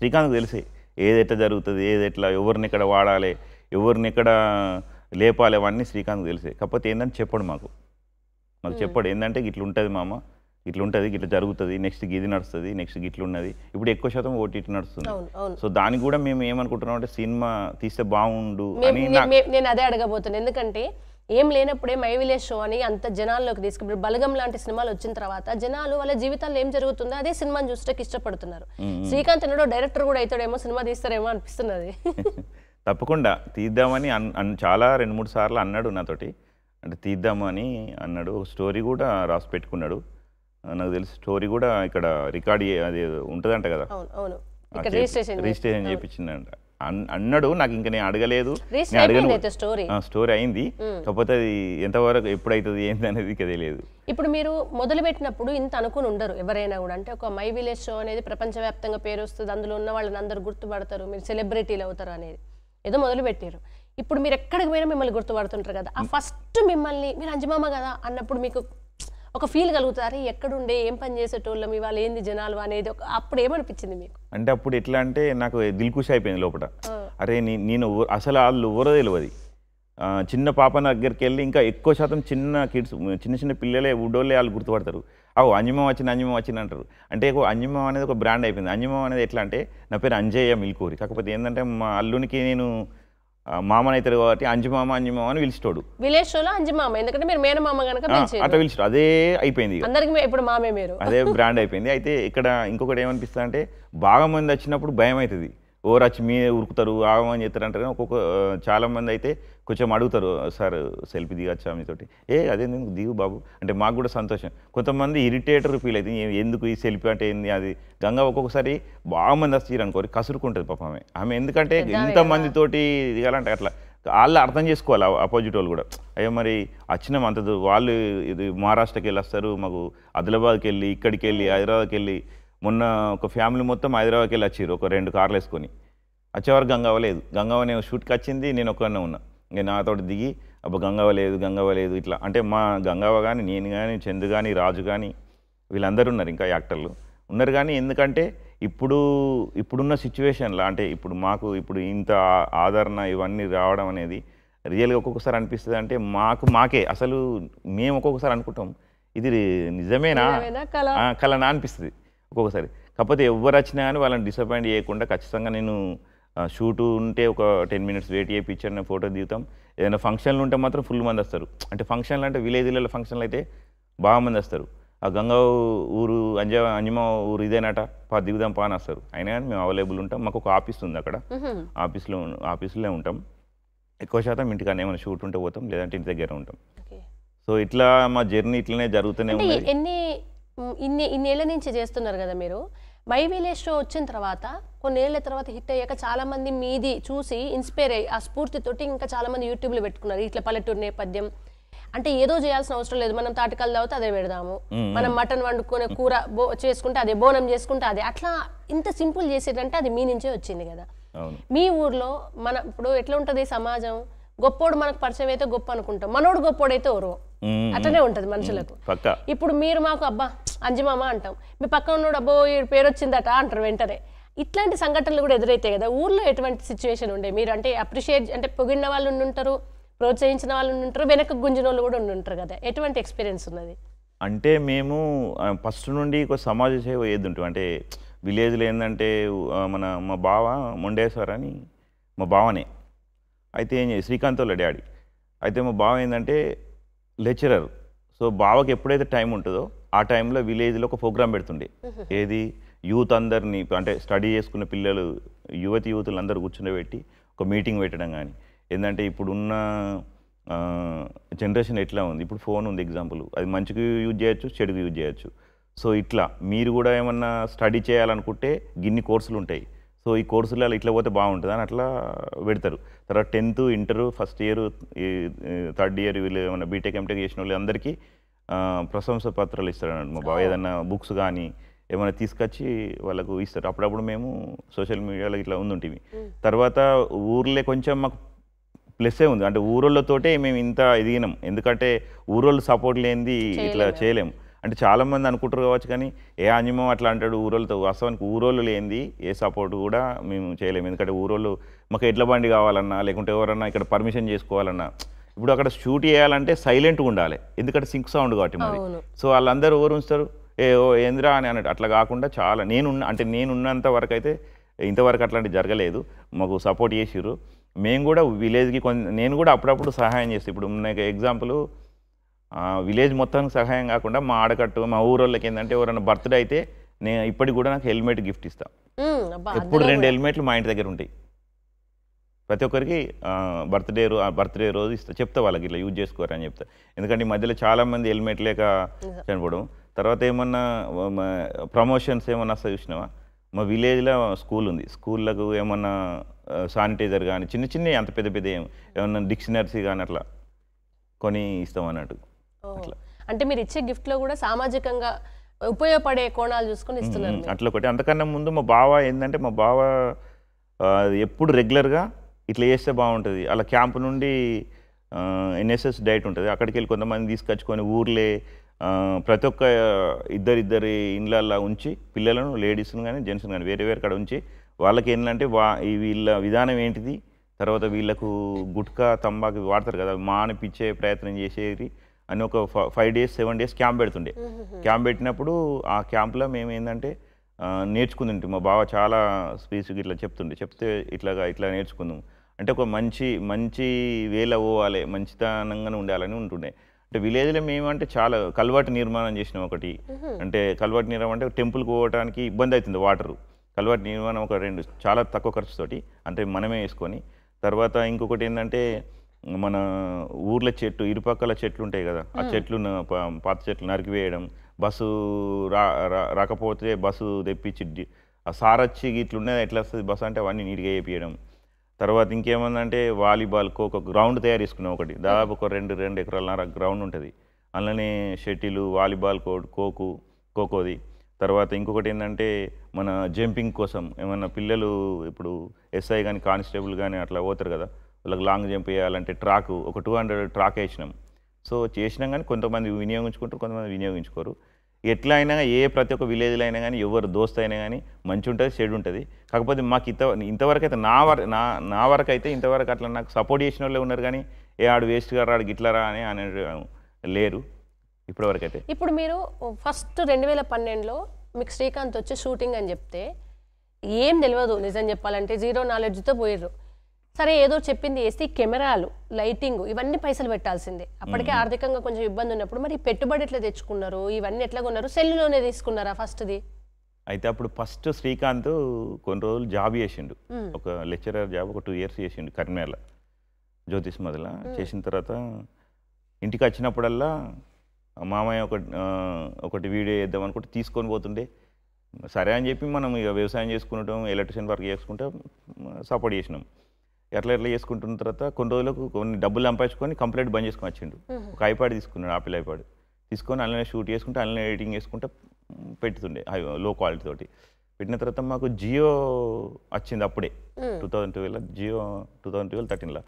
శ్రీకాంత్ తెలిసే ఏది ఎట్లా జరుగుతుంది ఏది ఎట్లా ఎవరిని ఇక్కడ వాడాలి ఎవరిని ఇక్కడ లేపాలి అవన్నీ శ్రీకాంత్ తెలిసే కాకపోతే ఏంటంటే చెప్పాడు మాకు మాకు చెప్పాడు ఏంటంటే ఇట్లా ఉంటుంది మామ ఇట్లుంటుంది ఇట్లా జరుగుతుంది నెక్స్ట్ గిది నడుస్తుంది నెక్స్ట్ ఉన్నది ఇప్పుడు ఎక్కువ శాతం ఓటీటీ నడుస్తుంది సో దానికి కూడా మేము ఏమనుకుంటున్నాం అంటే సినిమా తీస్తే బాగుండు అని నేను అదే అడగబోతున్నాను ఎందుకంటే ఏం లేనప్పుడే మై విలేజ్ షో అని అంత జనాల్లోకి తీసుకెళ్ళి బలగం లాంటి సినిమాలు వచ్చిన తర్వాత జనాలు వాళ్ళ జీవితాల్లో ఏం జరుగుతుందో అదే సినిమాని చూసేకి ఇష్టపడుతున్నారు శ్రీకాంత్ ఎన్నడో డైరెక్టర్ కూడా అవుతాడేమో సినిమా తీస్తారేమో అనిపిస్తున్నది (laughs) తప్పకుండా తీద్దామని అన్ చాలా రెండు మూడు సార్లు అన్నాడు నాతోటి అంటే తీద్దామని అన్నాడు స్టోరీ కూడా రాసి పెట్టుకున్నాడు నాకు తెలిసి స్టోరీ కూడా ఇక్కడ రికార్డ్ అది ఉంటుందంట కదా రిజిస్ట్రేషన్ చేయించిందంట అన్నాడు నాకు ఇంకా నేను అడగలేదు స్టోరీ అయింది కాకపోతే అది ఎంతవరకు ఎప్పుడైతుంది ఏంటి అనేది ఇక తెలియదు ఇప్పుడు మీరు మొదలు పెట్టినప్పుడు ఇంత అనుకుని ఉండరు ఎవరైనా కూడా అంటే ఒక మై విలేజ్ షో అనేది ప్రపంచవ్యాప్తంగా పేరు వస్తుంది అందులో ఉన్న వాళ్ళని అందరు గుర్తుపడతారు మీరు సెలబ్రిటీలు అవుతారు అనేది ఏదో మొదలు పెట్టారు ఇప్పుడు మీరు ఎక్కడికి పోయినా మిమ్మల్ని గుర్తుపడుతుంటారు కదా ఆ ఫస్ట్ మిమ్మల్ని మీరు అంజమామ కదా అన్నప్పుడు మీకు ఒక ఫీల్ కలుగుతారు ఎక్కడుండే ఏం పని చేసేటోళ్ళం ఇవాళ ఏంది జనాలు అనేది ఒక అప్పుడు ఏమనిపించింది మీకు అంటే అప్పుడు ఎట్లా అంటే నాకు దిల్కుష్ అయిపోయింది లోపల అరే నేను అసలు వాళ్ళు ఊరో తెలియదు చిన్న పాప దగ్గరికి వెళ్ళి ఇంకా ఎక్కువ శాతం చిన్న కిడ్స్ చిన్న చిన్న పిల్లలే ఉడోళ్ళే వాళ్ళు గుర్తుపడతారు అవు అంజమం వచ్చింది అంజమం వచ్చింది అంటారు అంటే అంజమం అనేది ఒక బ్రాండ్ అయిపోయింది అంజమం అనేది ఎట్లా అంటే నా పేరు అంజయ్య మిల్కూరి కాకపోతే ఏంటంటే మా అల్లునికి నేను మామనైతే కాబట్టి అంజమామ అంజమామ అని పిలిచేటోడు విలేజ్ షోలో అంజుమామ ఎందుకంటే మీరు మేనమామ కనుక అట్లా పిలిచారు అదే అయిపోయింది అందరికి ఇప్పుడు మామే మీరు అదే బ్రాండ్ అయిపోయింది అయితే ఇక్కడ ఇంకొకటి ఏమనిపిస్తుంది అంటే బాగా మంది వచ్చినప్పుడు భయం అవుతుంది ఓరచ్చి మీ ఉరుకుతారు ఆగమని చెప్తారు అంటారు ఒక్కొక్క చాలా మంది అయితే కొంచెం అడుగుతారు సార్ సెల్ఫీ దిగచ్చా మీతోటి ఏ అదే నేను దిగు బాబు అంటే మాకు కూడా సంతోషం కొంతమంది ఇరిటేటర్ ఫీల్ అవుతుంది ఎందుకు ఈ సెల్ఫీ అంటే ఏంది అది గంగా ఒక్కొక్కసారి బాగా మంది వస్తారు అనుకోరు కసురుకుంటుంది పాప ఆమె ఆమె ఎందుకంటే ఇంతమందితోటి దిగాలంటే అట్లా వాళ్ళు అర్థం చేసుకోవాలి అపోజిట్ వాళ్ళు కూడా అయ్యో మరి వచ్చినాం అంత వాళ్ళు ఇది మహారాష్ట్రకి వెళ్ళి వస్తారు మాకు ఆదిలాబాద్కి వెళ్ళి ఇక్కడికి వెళ్ళి హైదరాబాద్కి వెళ్ళి మొన్న ఒక ఫ్యామిలీ మొత్తం హైదరాబాద్కి వెళ్ళి వచ్చారు ఒక రెండు కార్లు వేసుకొని వచ్చేవారు గంగావ లేదు గంగావ నేను షూట్కి వచ్చింది నేను ఒకరినే ఉన్నా ఇంకా నాతోటి దిగి అప్పుడు గంగవ లేదు గంగవ లేదు ఇట్లా అంటే మా గంగవ కానీ నేను కానీ చందు కానీ రాజు కానీ వీళ్ళందరూ ఉన్నారు ఇంకా యాక్టర్లు ఉన్నారు కానీ ఎందుకంటే ఇప్పుడు ఇప్పుడున్న సిచ్యువేషన్లో అంటే ఇప్పుడు మాకు ఇప్పుడు ఇంత ఆదరణ ఇవన్నీ రావడం అనేది రియల్గా ఒక్కొక్కసారి అనిపిస్తుంది అంటే మాకు మాకే అసలు మేము ఒక్కొక్కసారి అనుకుంటాం ఇది నిజమేనా కళనా అనిపిస్తుంది ఒక్కొక్కసారి కాకపోతే ఎవరు వచ్చినా కానీ వాళ్ళని డిసప్పాయింట్ చేయకుండా ఖచ్చితంగా నేను షూటు ఉంటే ఒక టెన్ మినిట్స్ వెయిట్ చేయి పిక్చర్ ఫోటో దిగుతాం ఏదైనా ఫంక్షన్లు ఉంటే మాత్రం ఫుల్ మంది వస్తారు అంటే ఫంక్షన్లు అంటే విలేజ్లలో ఫంక్షన్లు అయితే బాగా మంది వస్తారు ఆ గంగా ఊరు అంజ అంజమ ఊరు ఇదేనట పా దిగుదాం పా అని వస్తారు అయినా కానీ మేము అవైలబుల్ ఉంటాం మాకు ఒక ఆఫీస్ ఉంది అక్కడ ఆఫీస్లో ఆఫీస్లో ఉంటాం ఎక్కువ శాతం ఇంటికన్నా ఏమైనా షూట్ ఉంటే పోతాం లేదంటే ఇంటి దగ్గర ఉంటాం సో ఇట్లా మా జర్నీ ఇట్లనే జరుగుతూనే ఉంది ఎన్ని ఇన్ని ఇన్నేళ్ల నుంచి చేస్తున్నారు కదా మీరు మైవిలేజ్ షో వచ్చిన తర్వాత కొన్నేళ్ల తర్వాత హిట్ అయ్యాక చాలామంది మీది చూసి ఇన్స్పైర్ అయ్యి ఆ స్ఫూర్తితోటి ఇంకా చాలామంది యూట్యూబ్లో పెట్టుకున్నారు ఇట్లా పల్లెటూరు నేపథ్యం అంటే ఏదో చేయాల్సిన అవసరం లేదు మనం తాటికల్ తాగితే అదే పెడదాము మనం మటన్ వండుకునే కూర బో చేసుకుంటే అదే బోనం చేసుకుంటే అదే అట్లా ఇంత సింపుల్ చేసేటంటే అది మీ నుంచే వచ్చింది కదా మీ ఊర్లో మన ఇప్పుడు ఎట్లా ఉంటుంది సమాజం గొప్పోడు మనకు పరిచయం అయితే గొప్ప అనుకుంటాం మనోడు గొప్పోడైతే ఓరో అట్లనే ఉంటది మనుషులకు ఇప్పుడు మీరు మాకు అబ్బా అంజమామ అంటాం మీ పక్కన ఉన్నాడు అబ్బో పేరు వచ్చిందట అంటారు వెంటనే ఇట్లాంటి సంఘటనలు కూడా ఎదురైతాయి కదా ఊర్లో ఎటువంటి సిచ్యువేషన్ ఉండే మీరు అంటే అప్రిషియేట్ అంటే పొగిడిన వాళ్ళు ఉంటారు ప్రోత్సహించిన వాళ్ళు ఉంటారు వెనక గుంజిన వాళ్ళు కూడా ఉంటారు కదా ఎటువంటి ఎక్స్పీరియన్స్ ఉన్నది అంటే మేము ఫస్ట్ నుండి ఒక సమాజ సేవ ఏది అంటే విలేజ్లో ఏంటంటే మన మా బావ మొండేశ్వర్ అని మా బావనే అయితే ఏం చేసి శ్రీకాంత్ వాళ్ళ డాడీ అయితే మా బావ ఏంటంటే లెక్చరర్ సో బావకి ఎప్పుడైతే టైం ఉంటుందో ఆ టైంలో విలేజ్లో ఒక ప్రోగ్రామ్ పెడుతుండే ఏది యూత్ అందరినీ అంటే స్టడీ చేసుకున్న పిల్లలు యువతి యువతులు అందరూ కూర్చుండబెట్టి ఒక మీటింగ్ పెట్టడం కానీ ఏంటంటే ఇప్పుడున్న జనరేషన్ ఎట్లా ఉంది ఇప్పుడు ఫోన్ ఉంది ఎగ్జాంపుల్ అది మంచికి యూజ్ చేయొచ్చు చెడుకు యూజ్ చేయొచ్చు సో ఇట్లా మీరు కూడా ఏమన్నా స్టడీ చేయాలనుకుంటే గిన్ని కోర్సులు ఉంటాయి సో ఈ కోర్సులు అలా ఇట్లా పోతే బాగుంటుంది అని అట్లా పెడతారు తర్వాత tenth inter first year third year వీళ్ళు ఏమైనా బీటెక్ ఎంటెక్ చేసిన వాళ్ళు అందరికీ ప్రశంస పత్రాలు ఇస్తారు మా బాబు ఏదైనా బుక్స్ కానీ ఏమైనా తీసుకొచ్చి వాళ్ళకు ఇస్తారు అప్పుడప్పుడు మేము సోషల్ మీడియాలో ఇట్లా ఉండుంటివి తర్వాత ఊర్లే కొంచెం మాకు ప్లస్సే ఉంది అంటే ఊరోళ్ళతోటే మేము ఇంత ఎదిగినాం ఎందుకంటే ఊరోళ్ళు సపోర్ట్ లేనిది ఇట్లా చేయలేము అంటే చాలామంది అనుకుంటారు కావచ్చు కానీ ఏ ఆంజమం అట్లా అంటాడు ఊరోళ్ళతో వాస్తవానికి ఊరోళ్ళు లేనిది ఏ సపోర్ట్ కూడా మేము చేయలేము ఎందుకంటే ఊరోళ్ళు మాకు ఎడ్ల బండి కావాలన్నా లేకుంటే ఎవరన్నా ఇక్కడ పర్మిషన్ చేసుకోవాలన్నా ఇప్పుడు అక్కడ షూట్ చేయాలంటే సైలెంట్గా ఉండాలి ఎందుకంటే సింక్ సౌండ్ కాబట్టి మరి సో వాళ్ళందరూ ఎవరు ఉంచుతారు ఏ ఓ ఏంద్రా అని అన్నట్టు అట్లా కాకుండా చాలా నేను అంటే నేను ఉన్నంత వరకు అయితే ఇంతవరకు అట్లాంటి జరగలేదు మాకు సపోర్ట్ చేసిర్రు మేము కూడా విలేజ్కి కొంచెం నేను కూడా అప్పుడప్పుడు సహాయం చేస్తాను ఇప్పుడు నాకు ఎగ్జాంపుల్ విలేజ్ మొత్తానికి సహాయం కాకుండా మా ఆడకట్టు మా ఊరోళ్ళకి ఏంటంటే ఎవరైనా బర్త్డే అయితే నేను ఇప్పటికి కూడా నాకు హెల్మెట్ గిఫ్ట్ ఇస్తా ఎప్పుడు రెండు హెల్మెట్లు మా ఇంటి దగ్గర ఉంటాయి ప్రతి ఒక్కరికి బర్త్డే రో బర్త్డే రోజు ఇస్తా చెప్తా వాళ్ళకి ఇట్లా యూజ్ చేసుకోరని చెప్తా ఎందుకంటే ఈ మధ్యలో చాలామంది హెల్మెట్ లేక చనిపోవడం తర్వాత ఏమన్నా ప్రమోషన్స్ ఏమన్నా వస్తా చూసినావా మా విలేజ్లో స్కూల్ ఉంది స్కూళ్ళకు ఏమన్నా శానిటైజర్ కానీ చిన్న చిన్న అంత పెద్ద పెద్ద ఏమన్నా డిక్షనరీస్ కానీ అట్లా కొని ఇస్తాం అన్నట్టు అంటే మీరు ఇచ్చే గిఫ్ట్ లో కూడా సామాజికంగా ఉపయోగపడే కోణాలు చూసుకుని ఇస్తున్నారు అట్లా ఒకటి అంతకన్నా ముందు మా బావ ఏంటంటే మా బావ ఎప్పుడు రెగ్యులర్గా ఇట్లా చేస్తే బాగుంటుంది అలా క్యాంప్ నుండి ఎన్ఎస్ఎస్ డైట్ ఉంటుంది అక్కడికి వెళ్ళి కొంతమంది తీసుకొచ్చుకొని ఊర్లే ప్రతి ఒక్క ఇద్దరిద్దరి ఇండ్లల్లో ఉంచి పిల్లలను లేడీస్ను కానీ జెంట్స్ను కానీ వేరే వేరే కాడ ఉంచి వాళ్ళకి ఏంటంటే వా వీళ్ళ విధానం ఏంటిది తర్వాత వీళ్ళకు గుట్కా తంబాకు వాడతారు కదా మానిపించే ప్రయత్నం చేసేది అని ఒక five days seven days camp పెడుతుండే క్యాంప్ పెట్టినప్పుడు ఆ క్యాంప్లో మేము ఏంటంటే నేర్చుకుంది మా బావ చాలా స్పీచ్ ఇట్లా చెప్తుండే చెప్తే ఇట్లాగా ఇట్లా నేర్చుకుందాం అంటే ఒక మంచి మంచి వేల పోవాలి మంచితనంగా ఉండాలని ఉంటుండే అంటే విలేజ్లో మేమంటే చాలా కల్వర్ట్ నిర్మాణం చేసినాం ఒకటి అంటే కల్వర్ట్ నిర్మాణం అంటే టెంపుల్కి పోవడానికి ఇబ్బంది అవుతుంది వాటరు కల్వర్ట్ నిర్మాణం ఒక రెండు చాలా తక్కువ ఖర్చుతోటి అంటే మనమే వేసుకొని తర్వాత ఇంకొకటి ఏంటంటే మన ఊర్ల చెట్టు ఇరుపక్కల చెట్లు ఉంటాయి కదా ఆ చెట్లు పాత చెట్లు నరికివేయడం బస్సు రా రాకపోతే బస్సు తెప్పించి ఆ సారొచ్చి ఉన్నాయి ఎట్లా వస్తుంది బస్సు అంటే అవన్నీ నీట్గా వేయించడం తర్వాత ఇంకేమందంటే వాలీబాల్ ఒక గ్రౌండ్ తయారు చేసుకున్నాం ఒకటి దాదాపు ఒక రెండు రెండు ఎకరాలన్నర గ్రౌండ్ ఉంటుంది అలానే షటిల్ వాలీబాల్ కోడ్ కోకు కోకోది తర్వాత ఇంకొకటి ఏంటంటే మన జంపింగ్ కోసం ఏమన్నా పిల్లలు ఇప్పుడు ఎస్ఐ కానీ కానిస్టేబుల్ కానీ అట్లా పోతారు కదా వాళ్ళకి లాంగ్ జంప్ వేయాలంటే ట్రాక్ ఒక టూ హండ్రెడ్ ట్రాక్ వేసినాం సో చేసినాం కానీ కొంతమంది వినియోగించుకుంటారు కొంతమంది వినియోగించుకోరు ఎట్లా అయినా ఏ ప్రతి ఒక్క విలేజ్లో అయినా కానీ ఎవరు దోస్తు అయినా కానీ మంచి ఉంటుంది చెడు ఉంటుంది కాకపోతే మాకు ఇంత ఇంతవరకు అయితే నా వర నా నా వరకు అయితే ఇంతవరకు అట్లా నాకు సపోర్ట్ చేసిన వాళ్ళే ఉన్నారు కానీ ఏ ఆడు వేస్ట్గా రాడు గిట్లరా అని అనేది లేరు ఇప్పటివరకు అయితే ఇప్పుడు మీరు ఫస్ట్ రెండు వేల పన్నెండులో మీకు శ్రీకాంత్ వచ్చి షూటింగ్ అని చెప్తే ఏం తెలియదు నిజం చెప్పాలంటే జీరో నాలెడ్జ్తో పోయిర్రు సరే ఏదో చెప్పింది వేసి కెమెరాలు లైటింగ్ ఇవన్నీ పైసలు పెట్టాల్సిందే అప్పటికే ఆర్థికంగా కొంచెం ఇబ్బంది ఉన్నప్పుడు మరి పెట్టుబడి ఎట్లా తెచ్చుకున్నారు ఇవన్నీ ఎట్లా కొన్నారు సెల్లులోనే తీసుకున్నారా ఫస్ట్ది అయితే అప్పుడు ఫస్ట్ శ్రీకాంత్ కొన్ని రోజులు జాబ్ చేసిండు ఒక లెక్చరర్ జాబ్ ఒక టూ ఇయర్స్ చేసిండు కర్మేల జ్యోతిష్ మొదల చేసిన తర్వాత ఇంటికి వచ్చినప్పుడల్లా మామయ్య ఒక ఒకటి వీడియో వేద్దాం అనుకుంటే తీసుకొని పోతుండే సరే అని చెప్పి మనం ఇక వ్యవసాయం చేసుకుంటాం ఎలక్ట్రిషియన్ వర్క్ చేసుకుంటాం సపోర్ట్ చేసినాం ఎట్లా ఎట్లా చేసుకుంటున్న తర్వాత కొన్ని రోజులకు కొన్ని డబ్బులు సంపాదించుకొని కంప్లీట్ బంద్ చేసుకొని వచ్చిండు ఒక ఐపాడ్ తీసుకున్నాడు ఆపిల్ ఐపాడ్ తీసుకొని ఆన్లైన్ షూట్ చేసుకుంటే ఆన్లైన్ ఎడిటింగ్ చేసుకుంటే పెట్టుతుండే లో క్వాలిటీ తోటి పెట్టిన తర్వాత మాకు జియో వచ్చింది అప్పుడే two thousand twelve Jio two thousand twelve థర్టీన్లో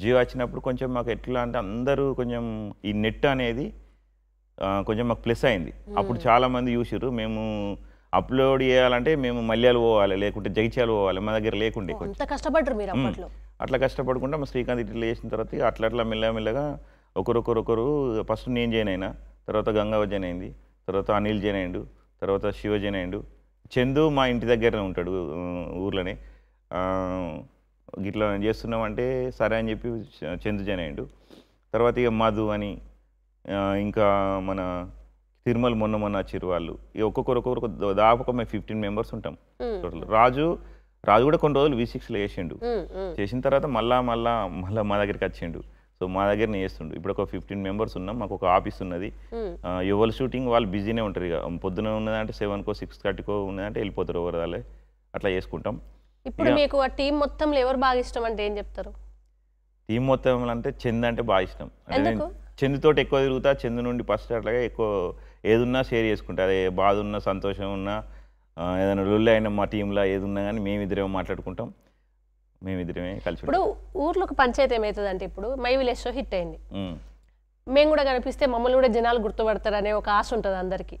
జియో వచ్చినప్పుడు కొంచెం మాకు ఎట్లా అంటే అందరూ కొంచెం ఈ నెట్ అనేది కొంచెం మాకు ప్లస్ అయింది అప్పుడు చాలామంది చూసిర్రు మేము అప్లోడ్ చేయాలంటే మేము మల్యాలు పోవాలి లేకుంటే జగిత్యాలు పోవాలి మా దగ్గర లేకుండే కష్టపడ్డారు మీరు అట్లా కష్టపడకుండా మా శ్రీకాంత్ ఇట్లా చేసిన తర్వాత అట్లా అట్లా మెల్లమెల్లగా ఒకరొకరొకరు ఫస్ట్ నేను జాయిన్ అయినా తర్వాత గంగావ జాయిన్ అయింది తర్వాత అనిల్ జాయిన్ అయిండు తర్వాత శివ జాయిన్ అయిండు చందు మా ఇంటి దగ్గరనే ఉంటాడు ఊర్లోనే గిట్లా చేస్తున్నామంటే సరే అని చెప్పి చందు జాయిన్ అయిండు తర్వాత ఇక మధు అని ఇంకా మన తిరుమల మొన్న మొన్న చిరువాళ్ళు ఒక్కొక్కరు ఒక్కొక్కరు దాదాపు మేము ఫిఫ్టీన్ మెంబర్స్ ఉంటాం టోటల్ రాజు రాజు కూడా కొన్ని రోజులు వి సిక్స్లో వేసిండు చేసిన తర్వాత మళ్ళా మళ్ళా మళ్ళీ మా దగ్గరికి వచ్చిండు సో మా దగ్గరనే చేస్తుండు ఇప్పుడు ఒక ఫిఫ్టీన్ మెంబర్స్ ఉన్నాం మాకు ఒక ఆఫీస్ ఉన్నది ఎవరు షూటింగ్ వాళ్ళు బిజీనే ఉంటారు ఇక పొద్దున ఉన్నదంటే సెవెన్ కో సిక్స్ కో ఉన్నదంటే వెళ్ళిపోతారు ఎవరు వాళ్ళే అట్లా చేసుకుంటాం ఇప్పుడు మీకు ఆ టీం మొత్తంలో ఎవరు బాగా ఇష్టం అంటే ఏం చెప్తారు టీం మొత్తం అంటే చంద్ అంటే బాగా ఇష్టం చందుతోటి ఎక్కువ తిరుగుతా చందు నుండి ఫస్ట్ అట్లాగే ఎక్కువ ఏది ఉన్నా షేర్ చేసుకుంటా అదే బాధ ఉన్నా సంతోషం ఉన్నా ఏదైనా లొల్లి అయినా మా టీంలో ఏది ఉన్నా కానీ మేమిద్దరే మాట్లాడుకుంటాం మేమిద్దరమే కలిసి ఇప్పుడు ఊర్లోకి పంచాయతీ ఏమవుతుందంటే ఇప్పుడు మై విలేజ్ షో హిట్ అయింది మేము కూడా కనిపిస్తే మమ్మల్ని కూడా జనాలు గుర్తుపడతారనే ఒక ఆశ ఉంటుంది అందరికి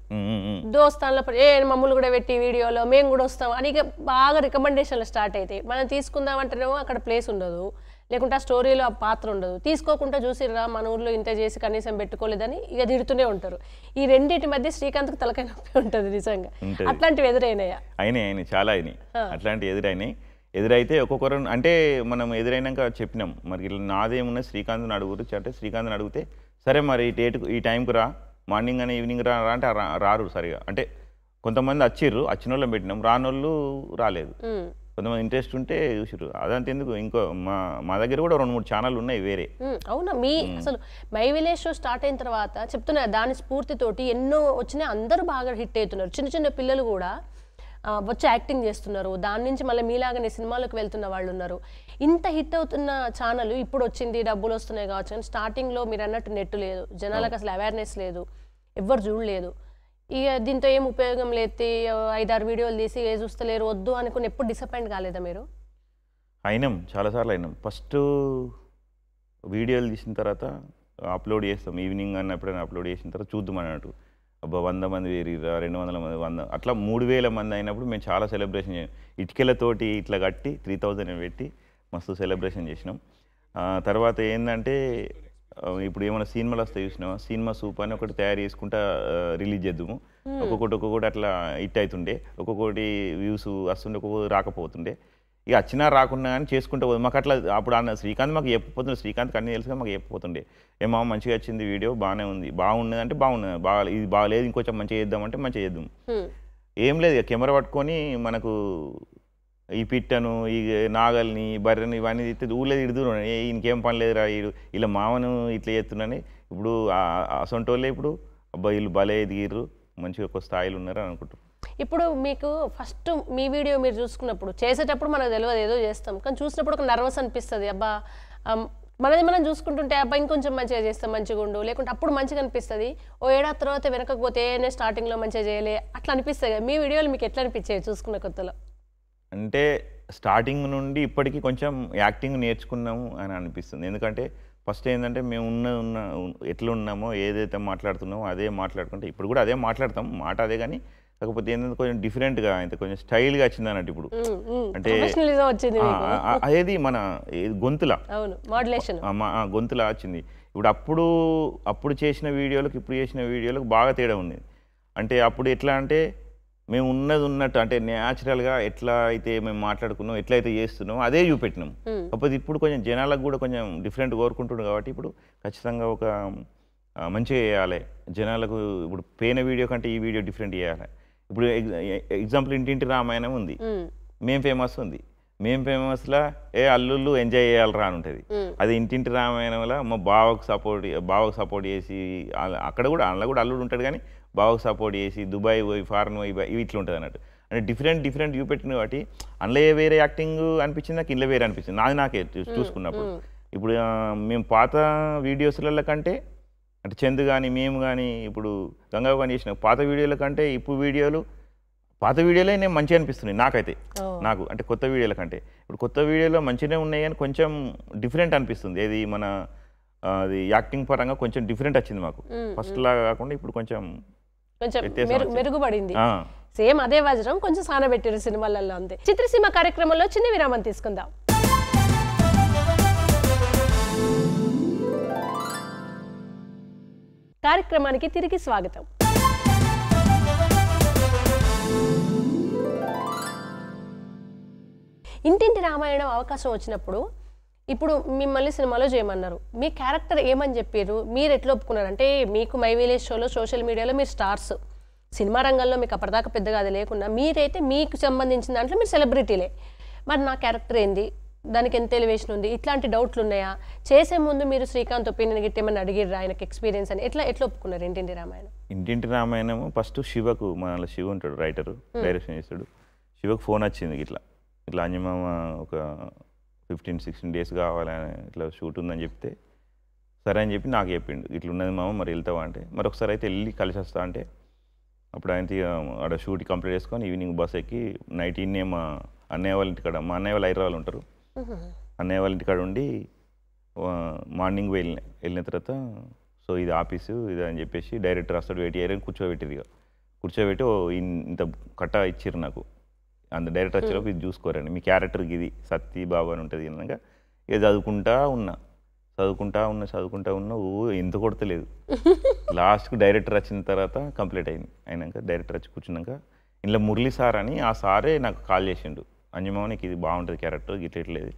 దోస్తాన్లో ఏ మమ్మల్ని కూడా పెట్టి వీడియోలో మేము కూడా వస్తాం అని బాగా రికమెండేషన్లు స్టార్ట్ అవుతాయి మనం తీసుకుందాం అంటేనేమో అక్కడ ప్లేస్ ఉండదు లేకుంటే ఆ స్టోరీలో ఆ పాత్ర ఉండదు తీసుకోకుండా చూసిర్రా మన ఊర్లో ఇంత చేసి కనీసం పెట్టుకోలేదని ఇక తిడుతూనే ఉంటారు ఈ రెండింటి మధ్య శ్రీకాంత్కి తలకాయ నొప్పి ఉంటుంది నిజంగా అట్లాంటివి ఎదురైనాయా అయినాయి అయినాయి చాలా అయినాయి అట్లాంటివి ఎదురైనాయి ఎదురైతే ఒక్కొక్కరు అంటే మనం ఎదురైనాక చెప్పినాం మరి ఇట్లా నాదేమున్నా శ్రీకాంత్ని అడుగురు అంటే శ్రీకాంత్ని అడిగితే సరే మరి ఈ డేట్ ఈ టైంకు రా మార్నింగ్ అని ఈవినింగ్ రా అంటే రారు సరిగా అంటే కొంతమంది వచ్చిర్రు వచ్చిన వాళ్ళని పెట్టినాం రానోళ్ళు రాలేదు కొంతమంది ఇంట్రెస్ట్ ఉంటే చూసారు అదంతా ఎందుకు ఇంకో మా మా దగ్గర కూడా రెండు మూడు ఛానల్ ఉన్నాయి వేరే అవునా మీ అసలు మై విలేజ్ షో స్టార్ట్ అయిన తర్వాత చెప్తున్నా దాని స్ఫూర్తితోటి ఎన్నో వచ్చినాయి అందరూ బాగా హిట్ అవుతున్నారు చిన్న చిన్న పిల్లలు కూడా వచ్చి యాక్టింగ్ చేస్తున్నారు దాని నుంచి మళ్ళీ మీలాగానే సినిమాలకు వెళ్తున్న వాళ్ళు ఉన్నారు ఇంత హిట్ అవుతున్న ఛానల్ ఇప్పుడు వచ్చింది డబ్బులు వస్తున్నాయి కావచ్చు కానీ స్టార్టింగ్లో మీరు అన్నట్టు నెట్ లేదు జనాలకు అసలు అవేర్నెస్ లేదు ఎవ్వరు చూడలేదు ఇక దీంతో ఏం ఉపయోగం లేదు ఐదారు వీడియోలు తీసి ఏ చూస్తలేరు వద్దు అనుకుని ఎప్పుడు డిసప్పాయింట్ కాలేదా మీరు అయినాం చాలాసార్లు అయినాం ఫస్ట్ వీడియోలు తీసిన తర్వాత అప్లోడ్ చేస్తాం ఈవినింగ్ అని ఎప్పుడైనా అప్లోడ్ చేసిన తర్వాత చూద్దాం అన్నట్టు అబ్బా వంద మంది వేరు రెండు వందల మంది వంద అట్లా మూడు వేల మంది అయినప్పుడు మేము చాలా సెలబ్రేషన్ చేయం ఇటుకలతోటి ఇట్లా కట్టి త్రీ థౌజండ్ పెట్టి మస్తు సెలబ్రేషన్ చేసినాం తర్వాత ఏంటంటే ఇప్పుడు ఏమైనా సినిమాలు వస్తాయి చూసినావా సినిమా సూప్ అని ఒకటి తయారు చేసుకుంటా రిలీజ్ చేద్దాము ఒక్కొక్కటి ఒక్కొక్కటి అట్లా హిట్ అవుతుండే ఒక్కొక్కటి వ్యూస్ వస్తుండే ఒక్కొక్కటి రాకపోతుండే ఇక వచ్చినా రాకుండా కానీ చేసుకుంటే పోదు మాకు అట్లా అప్పుడు అన్న శ్రీకాంత్ మాకు చెప్పపోతుండే శ్రీకాంత్ అన్నీ తెలుసు మాకు చెప్పిపోతుండే ఏమో మంచిగా వచ్చింది వీడియో బాగానే ఉంది బాగున్నది అంటే బాగుండదు బాగా ఇది బాగాలేదు ఇంకొంచెం మంచిగా చేద్దామంటే మంచిగా చేద్దాం ఏం లేదు కెమెరా పట్టుకొని మనకు ఈ పిట్టను ఈ నాగల్ని బర్రెని ఇవన్నీ తిట్టి ఊళ్ళో తిడుతున్నాను ఇంకేం పని లేదురా వీడు ఇలా మామను ఇట్లా చేస్తున్నాను ఇప్పుడు అసొంటోళ్ళే ఇప్పుడు అబ్బాయి వీళ్ళు బలే ఎదిగిర్రు మంచిగా ఒక స్థాయిలో ఉన్నారు అనుకుంటారు ఇప్పుడు మీకు ఫస్ట్ మీ వీడియో మీరు చూసుకున్నప్పుడు చేసేటప్పుడు మనకు తెలియదు ఏదో చేస్తాం కానీ చూసినప్పుడు ఒక నర్వస్ అనిపిస్తుంది అబ్బా మనది మనం చూసుకుంటుంటే అబ్బా ఇంకొంచెం మంచిగా చేస్తాం మంచిగా ఉండు లేకుంటే అప్పుడు మంచిగా అనిపిస్తుంది ఓ ఏడాది తర్వాత వెనకపోతే స్టార్టింగ్లో మంచిగా చేయలే అట్లా అనిపిస్తుంది మీ వీడియోలు మీకు ఎట్లా అనిపించాయి చూసుకున్న కొత్తలో అంటే స్టార్టింగ్ నుండి ఇప్పటికీ కొంచెం యాక్టింగ్ నేర్చుకున్నాము అని అనిపిస్తుంది ఎందుకంటే ఫస్ట్ ఏంటంటే మేము ఉన్న ఉన్న ఎట్లా ఉన్నామో ఏదైతే మాట్లాడుతున్నామో అదే మాట్లాడుకుంటే ఇప్పుడు కూడా అదే మాట్లాడతాం మాట అదే కానీ కాకపోతే ఏంటంటే కొంచెం డిఫరెంట్గా అయితే కొంచెం స్టైల్గా వచ్చింది అన్నట్టు ఇప్పుడు అంటే అదేది మన గొంతుల గొంతులా వచ్చింది ఇప్పుడు అప్పుడు అప్పుడు చేసిన వీడియోలకు ఇప్పుడు చేసిన వీడియోలకు బాగా తేడా ఉంది అంటే అప్పుడు ఎట్లా అంటే మేము ఉన్నది ఉన్నట్టు అంటే న్యాచురల్గా ఎట్లా అయితే మేము మాట్లాడుకున్నాం ఎట్లయితే చేస్తున్నాం అదే చూపెట్టినాం కాకపోతే ఇప్పుడు కొంచెం జనాలకు కూడా కొంచెం డిఫరెంట్ కోరుకుంటున్నాం కాబట్టి ఇప్పుడు ఖచ్చితంగా ఒక మంచిగా చేయాలి జనాలకు ఇప్పుడు పేన వీడియో కంటే ఈ వీడియో డిఫరెంట్ చేయాలి ఇప్పుడు ఎగ్జాంపుల్ ఇంటింటి రామాయణం ఉంది మేం ఫేమస్ ఉంది మేం ఫేమస్లా ఏ అల్లుళ్ళు ఎంజాయ్ చేయాలరా అని ఉంటుంది అది ఇంటింటి రామాయణంలో మా బావకు సపోర్ట్ బావకు సపోర్ట్ చేసి అక్కడ కూడా అందులో కూడా అల్లుడు ఉంటాడు కానీ బాగా సపోర్ట్ చేసి దుబాయ్ పోయి ఫారెన్ పోయి ఇవి ఇట్లా ఉంటుంది అన్నట్టు అంటే డిఫరెంట్ డిఫరెంట్ పెట్టిన కాబట్టి అందులో వేరే యాక్టింగ్ అనిపించింది నాకు ఇందులో వేరే అనిపించింది నాది నాకే చూసుకున్నప్పుడు ఇప్పుడు మేము పాత వీడియోస్లలో కంటే అంటే చంద్ కానీ మేము కానీ ఇప్పుడు గంగా కానీ చేసిన పాత వీడియోల కంటే ఇప్పుడు వీడియోలు పాత వీడియోలే నేను మంచిగా అనిపిస్తున్నాయి నాకైతే నాకు అంటే కొత్త వీడియోల కంటే ఇప్పుడు కొత్త వీడియోలో మంచిగానే ఉన్నాయి కానీ కొంచెం డిఫరెంట్ అనిపిస్తుంది ఏది మన అది యాక్టింగ్ పరంగా కొంచెం డిఫరెంట్ వచ్చింది మాకు ఫస్ట్ లాగా కాకుండా ఇప్పుడు కొంచెం కొంచెం మెరుగుపడింది సేమ్ అదే వజ్రం కొంచెం సానబెట్టారు సినిమాలలో అంతే చిత్రసీమ కార్యక్రమంలో చిన్న విరామం తీసుకుందాం కార్యక్రమానికి తిరిగి స్వాగతం ఇంటింటి రామాయణం అవకాశం వచ్చినప్పుడు ఇప్పుడు మిమ్మల్ని సినిమాలో చేయమన్నారు మీ క్యారెక్టర్ ఏమని చెప్పారు మీరు ఎట్లా ఒప్పుకున్నారు అంటే మీకు మై విలేజ్ షోలో సోషల్ మీడియాలో మీరు స్టార్స్ సినిమా రంగంలో మీకు అప్పటిదాకా పెద్దగా అది లేకుండా మీరైతే మీకు సంబంధించిన దాంట్లో మీరు సెలబ్రిటీలే మరి నా క్యారెక్టర్ ఏంది దానికి ఎంత ఎలివేషన్ ఉంది ఇట్లాంటి డౌట్లు ఉన్నాయా చేసే ముందు మీరు శ్రీకాంత్ ఒపీనియన్ గిట్టేమని అడిగిర్రా ఆయనకి ఎక్స్పీరియన్స్ అని ఎట్లా ఎట్లా ఒప్పుకున్నారు ఇంటింటి రామాయణం ఇంటింటి రామాయణము ఫస్ట్ శివకు మన శివ ఉంటాడు రైటరు డైరెక్షన్ చేస్తాడు శివకు ఫోన్ వచ్చింది ఇట్లా ఇట్లా అంజమామ ఒక ఫిఫ్టీన్ సిక్స్టీన్ డేస్ కావాలని ఇట్లా షూట్ ఉందని చెప్తే సరే అని చెప్పి నాకు చెప్పిండు ఇట్లా ఉన్నది మామ మరి వెళ్తావా అంటే మరి ఒకసారి అయితే వెళ్ళి కలిసి వస్తా అంటే అప్పుడు ఆయన ఆడ షూట్ కంప్లీట్ చేసుకొని ఈవినింగ్ బస్ ఎక్కి నైట్ ఇన్నే మా అన్నయ్య వాళ్ళ ఇంటికాడ మా అన్నయ్య వాళ్ళు హైదరాబాద్ ఉంటారు అన్నయ్య వాళ్ళ ఇంటికాడ ఉండి మార్నింగ్ వెళ్ళిన వెళ్ళిన తర్వాత సో ఇది ఆఫీసు ఇది అని చెప్పేసి డైరెక్టర్ వస్తాడు వెయిట్ అయ్యారని కూర్చోబెట్టిరు ఇక కూర్చోబెట్టి ఇంత కట్ట ఇచ్చారు నాకు అంత డైరెక్టర్ వచ్చేలోపు ఇది చూసుకోరండి మీ క్యారెక్టర్కి ఇది సత్తి బాబు అని ఉంటుంది అనగా ఇక చదువుకుంటా ఉన్నా చదువుకుంటా ఉన్నా చదువుకుంటా ఉన్నా ఊ ఎంత కొడతలేదు (laughs) లాస్ట్కి డైరెక్టర్ వచ్చిన తర్వాత కంప్లీట్ అయింది అయినాక డైరెక్టర్ వచ్చి కూర్చున్నాక ఇంట్లో మురళి సార్ అని ఆ సారే నాకు కాల్ చేసిండు నీకు ఇది బాగుంటుంది క్యారెక్టర్ ఇట్లా ఇట్లేదు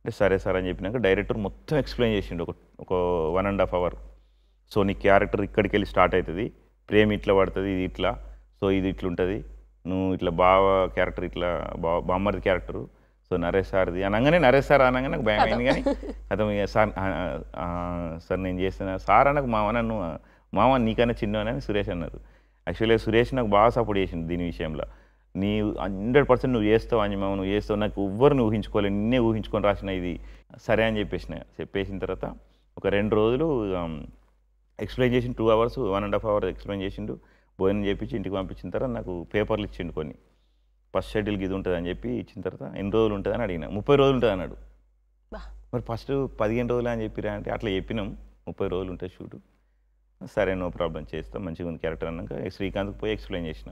అంటే సరే సార్ అని చెప్పినాక డైరెక్టర్ మొత్తం ఎక్స్ప్లెయిన్ చేసిండు ఒక ఒక one and half hour so నీ క్యారెక్టర్ ఇక్కడికి వెళ్ళి స్టార్ట్ అవుతుంది ప్రేమ ఇట్లా పడుతుంది ఇది ఇట్లా సో ఇది ఇట్లుంటుంది నువ్వు ఇట్లా బావ క్యారెక్టర్ ఇట్లా బా బామ్మర్ది క్యారెక్టరు సో నరేష్ సార్ది అనగానే నరేష్ సార్ అనగానే నాకు భయం అయింది కానీ (laughs) అతను సార్ సార్ నేను చేసిన సార్ అనకు మామ నన్ను మామ నీకన్నా చిన్నవనని సురేష్ అన్నారు యాక్చువల్గా సురేష్ నాకు బాగా సపోర్ట్ చేసింది దీని విషయంలో నీ హండ్రెడ్ పర్సెంట్ నువ్వు చేస్తావు అని మామ నువ్వు చేస్తావు నాకు ఎవ్వరు నువ్వు నిన్నే ఊహించుకొని రాసిన ఇది సరే అని చెప్పేసిన చెప్పేసిన తర్వాత ఒక రెండు రోజులు ఎక్స్ప్లెయిన్ చేసిండు two hours one and half hour explain చేసిండు భోజనం చేయించి ఇంటికి పంపించిన తర్వాత నాకు పేపర్లు ఇచ్చిండు కొన్ని ఫస్ట్ షెడ్యూల్కి ఇది ఉంటుంది అని చెప్పి ఇచ్చిన తర్వాత ఎన్ని రోజులు ఉంటుంది అని అడిగిన ముప్పై రోజులు ఉంటుంది అన్నాడు మరి ఫస్ట్ పదిహేను రోజులు అని చెప్పిరా అంటే అట్లా చెప్పినాం ముప్పై రోజులు ఉంటుంది షూట్ సరే నో ప్రాబ్లం చేస్తాం మంచిగా ఉంది క్యారెక్టర్ అన్నాక శ్రీకాంత్కి పోయి ఎక్స్ప్లెయిన్ చేసిన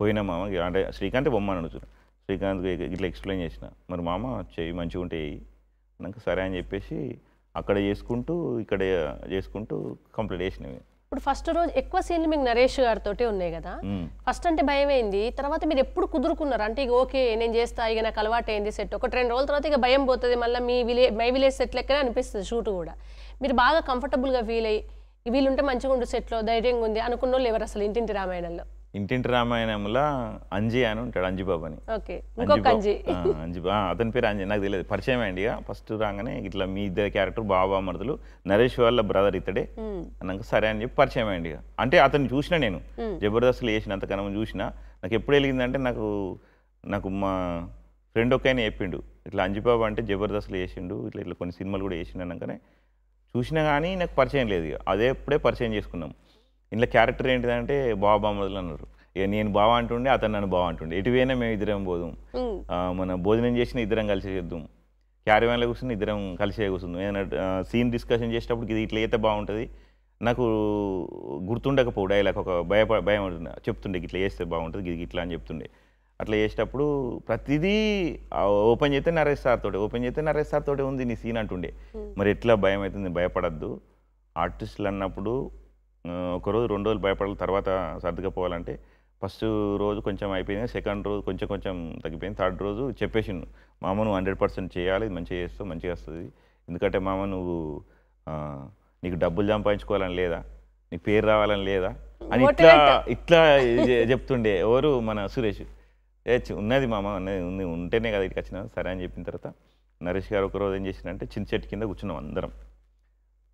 పోయినా మామ అంటే శ్రీకాంత్ అని చూడ శ్రీకాంత్ ఇట్లా ఎక్స్ప్లెయిన్ చేసిన మరి మామ చెయ్యి మంచిగా ఉంటే అన్నాక సరే అని చెప్పేసి అక్కడ చేసుకుంటూ ఇక్కడ చేసుకుంటూ కంప్లీట్ చేసినవి ఇప్పుడు ఫస్ట్ రోజు ఎక్కువ సీన్లు మీకు నరేష్ గారితో ఉన్నాయి కదా ఫస్ట్ అంటే భయం అయింది తర్వాత మీరు ఎప్పుడు కుదురుకున్నారు అంటే ఇక ఓకే నేను చేస్తా ఇక నాకు అలవాటు అయింది సెట్ ఒకటి రెండు రోజుల తర్వాత ఇక భయం పోతుంది మళ్ళీ మీ విలే మై విలేజ్ సెట్ లెక్కనే అనిపిస్తుంది షూట్ కూడా మీరు బాగా కంఫర్టబుల్గా ఫీల్ అయ్యి వీళ్ళుంటే మంచిగా ఉండు సెట్లో ధైర్యంగా ఉంది అనుకున్న వాళ్ళు ఎవరు అసలు ఇంటింటి రామాయణంలో ఇంటింటి రామాయణంలో అంజి అని ఉంటాడు అంజిబాబు అని అంజిబా అతని పేరు అంజి నాకు తెలియదు పరిచయం అండి ఇక ఫస్ట్ రాగానే ఇట్లా మీ ఇద్దరు క్యారెక్టర్ బాబా మరుదులు నరేష్ వాళ్ళ బ్రదర్ ఇతడే అన్నాక సరే అని చెప్పి పరిచయం అండి ఇక అంటే అతను చూసిన నేను జబర్దస్త్లు వేసిన అంతకన్నా చూసిన నాకు ఎప్పుడు వెలిగిందంటే నాకు నాకు మా ఫ్రెండ్ ఒక ఆయన చెప్పిండు ఇట్లా అంజిబాబు అంటే జబర్దస్త్లు వేసిండు ఇట్లా ఇట్లా కొన్ని సినిమాలు కూడా వేసిండు అన్నాకనే చూసినా కానీ నాకు పరిచయం లేదు ఇక అదే ఎప్పుడే పరిచయం చేసుకున్నాం ఇంట్లో క్యారెక్టర్ ఏంటిదంటే బాబా మొదలు అన్నారు ఇక నేను బాబా అంటుండే అతను నన్ను బావ అంటుండే ఎటువైనా మేము ఇద్దరం పోదాం మన భోజనం చేసిన ఇద్దరం కలిసి చేద్దాం క్యారీవ్యాన్లో కూర్చుని ఇద్దరం కలిసే కూర్చుందాం ఏదైనా సీన్ డిస్కషన్ చేసేటప్పుడు ఇది ఇట్లా అయితే బాగుంటుంది నాకు గుర్తుండకపోవడం ఇలా ఒక భయ భయం ఉంటుంది చెప్తుండే ఇట్లా చేస్తే బాగుంటుంది ఇది ఇట్లా అని చెప్తుండే అట్లా చేసేటప్పుడు ప్రతిదీ ఓపెన్ చేస్తే నరేష్ సార్ తోటే ఓపెన్ చేస్తే నరేష్ సార్ తోటే ఉంది నీ సీన్ అంటుండే మరి ఎట్లా భయం అవుతుంది భయపడద్దు ఆర్టిస్టులు అన్నప్పుడు ఒకరోజు రెండు రోజులు భయపడాలి తర్వాత పోవాలంటే ఫస్ట్ రోజు కొంచెం అయిపోయింది సెకండ్ రోజు కొంచెం కొంచెం తగ్గిపోయింది థర్డ్ రోజు చెప్పేసిండు మామ నువ్వు హండ్రెడ్ పర్సెంట్ చేయాలి మంచిగా చేస్తావు మంచిగా వస్తుంది ఎందుకంటే మామ నువ్వు నీకు డబ్బులు సంపాదించుకోవాలని లేదా నీకు పేరు రావాలని లేదా అని ఇట్లా ఇట్లా చెప్తుండే ఎవరు మన సురేష్ ఏ ఉన్నది మామ అనేది ఉంది ఉంటేనే కదా ఇక్కడికి వచ్చిన సరే అని చెప్పిన తర్వాత నరేష్ గారు ఒకరోజు ఏం చేసిందంటే చిన్న చెట్టు కింద కూర్చున్నాం అందరం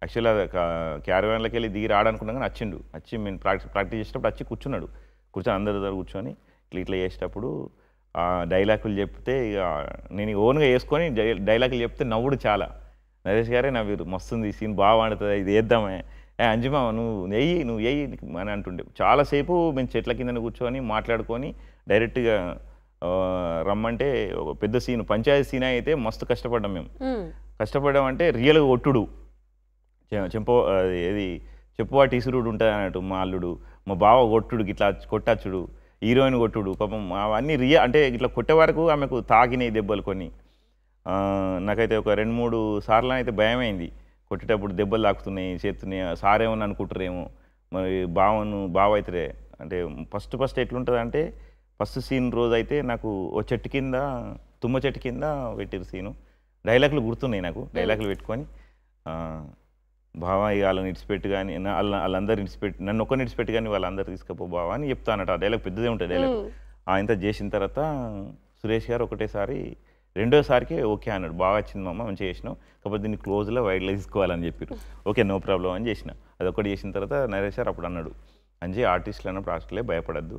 యాక్చువల్గా క్యారవాన్లోకి వెళ్ళి దిగి రాడనుకున్నాం కానీ వచ్చిండు వచ్చి మేము ప్రాక్టీస్ ప్రాక్టీస్ చేసేటప్పుడు వచ్చి కూర్చున్నాడు కూర్చొని అందరి దగ్గర కూర్చొని ఇట్లా ఇట్లా చేసేటప్పుడు డైలాగులు చెప్తే ఇక నేను ఓన్గా వేసుకొని డైలాగులు చెప్తే నవ్వుడు చాలా నరేష్ గారే నా వీరు మస్తుంది ఈ సీన్ బాగా వాడుతుంది ఇది వేద్దామే ఏ అంజిమా నువ్వు వెయ్యి నువ్వు వేయి అని అంటుండే చాలాసేపు మేము చెట్ల కింద కూర్చొని మాట్లాడుకొని డైరెక్ట్గా రమ్మంటే ఒక పెద్ద సీన్ పంచాయతీ సీన్ అయితే మస్తు కష్టపడ్డాం మేము కష్టపడడం అంటే రియల్గా ఒట్టుడు చెంప ఏది చెప్పువాటి ఇసురుడు ఉంటుంది అన్నట్టు మా అల్లుడు మా బావ కొట్టుడు ఇట్లా కొట్టచ్చుడు హీరోయిన్ కొట్టుడు పాపం అవన్నీ రియా అంటే ఇట్లా కొట్టే వరకు ఆమెకు తాకినాయి దెబ్బలు కొన్ని నాకైతే ఒక రెండు మూడు సార్లు అయితే భయమైంది కొట్టేటప్పుడు దెబ్బలు తాకుతున్నాయి చేస్తున్నాయి సారేమని అనుకుంటారేమో మరి బావను బావ అయితే అంటే ఫస్ట్ ఫస్ట్ ఎట్లుంటుంది అంటే ఫస్ట్ సీన్ రోజు అయితే నాకు ఓ చెట్టు కింద తుమ్మ చెట్టు కింద పెట్టిరు సీను డైలాగులు గుర్తున్నాయి నాకు డైలాగులు పెట్టుకొని బావా ఇక వాళ్ళని ఇడిచిపెట్టు కానీ వాళ్ళ వాళ్ళందరూ ఇడిచిపెట్టి నన్ను ఒక్కరిని ఇడిచిపెట్టు కానీ వాళ్ళందరూ తీసుకుపో బావా అని చెప్తానట ఆ డైలాగ్ పెద్దదే ఉంటుంది డైలాగ్ ఆయనతో చేసిన తర్వాత సురేష్ గారు ఒకటేసారి రెండోసారికి ఓకే అన్నాడు బాగా వచ్చింది మామ మంచిగా చేసినావు కాకపోతే దీన్ని క్లోజ్లో వైడ్లో తీసుకోవాలని చెప్పారు ఓకే నో ప్రాబ్లం అని చేసిన ఒకటి చేసిన తర్వాత నరేష్ సార్ అప్పుడు అన్నాడు అంజే ఆర్టిస్ట్లు అన్నప్పుడు ఆర్టిస్టులే భయపడద్దు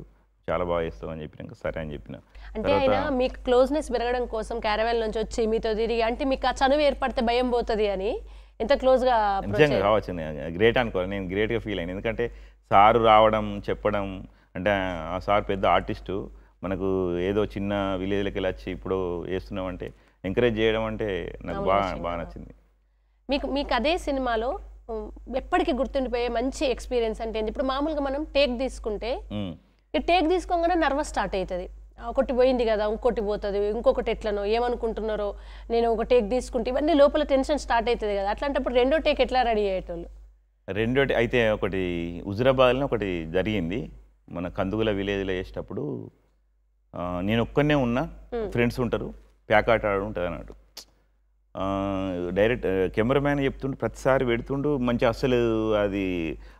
చాలా బాగా చేస్తావు అని చెప్పినాక సరే అని చెప్పిన అంటే ఆయన మీకు క్లోజ్నెస్ పెరగడం కోసం క్యారవెల్ నుంచి వచ్చి మీతో తిరిగి అంటే మీకు ఆ చనువు ఏర్పడితే భయం పోతుంది అని ఎంత క్లోజ్గా నిజంగా కావచ్చు గ్రేట్ అనుకోవాలి నేను గ్రేట్గా ఫీల్ అయినా ఎందుకంటే సారు రావడం చెప్పడం అంటే ఆ సార్ పెద్ద ఆర్టిస్టు మనకు ఏదో చిన్న విలేజ్లకి వెళ్ళి వచ్చి ఇప్పుడు వేస్తున్నామంటే ఎంకరేజ్ చేయడం అంటే నాకు బాగా బాగా నచ్చింది మీకు మీకు అదే సినిమాలో ఎప్పటికీ గుర్తుండిపోయే మంచి ఎక్స్పీరియన్స్ అంటే ఇప్పుడు మామూలుగా మనం టేక్ తీసుకుంటే టేక్ తీసుకోగానే నర్వస్ స్టార్ట్ అవుతుంది ఒకటి పోయింది కదా ఇంకోటి పోతుంది ఇంకొకటి ఎట్లనో ఏమనుకుంటున్నారో నేను ఒక టేక్ తీసుకుంటే ఇవన్నీ లోపల టెన్షన్ స్టార్ట్ అవుతుంది కదా అట్లాంటప్పుడు రెండో టేక్ ఎట్లా రెడీ అయ్యేటోళ్ళు రెండో అయితే ఒకటి హుజురాబాద్లో ఒకటి జరిగింది మన కందుగుల విలేజ్లో చేసేటప్పుడు నేను ఒక్కనే ఉన్నా ఫ్రెండ్స్ ఉంటారు ప్యాక్ ఆట ఆడు ఉంటుంది అన్నట్టు డైరెక్ట్ కెమెరామ్యాన్ చెప్తుండు ప్రతిసారి పెడుతుండు మంచి అస్సలు అది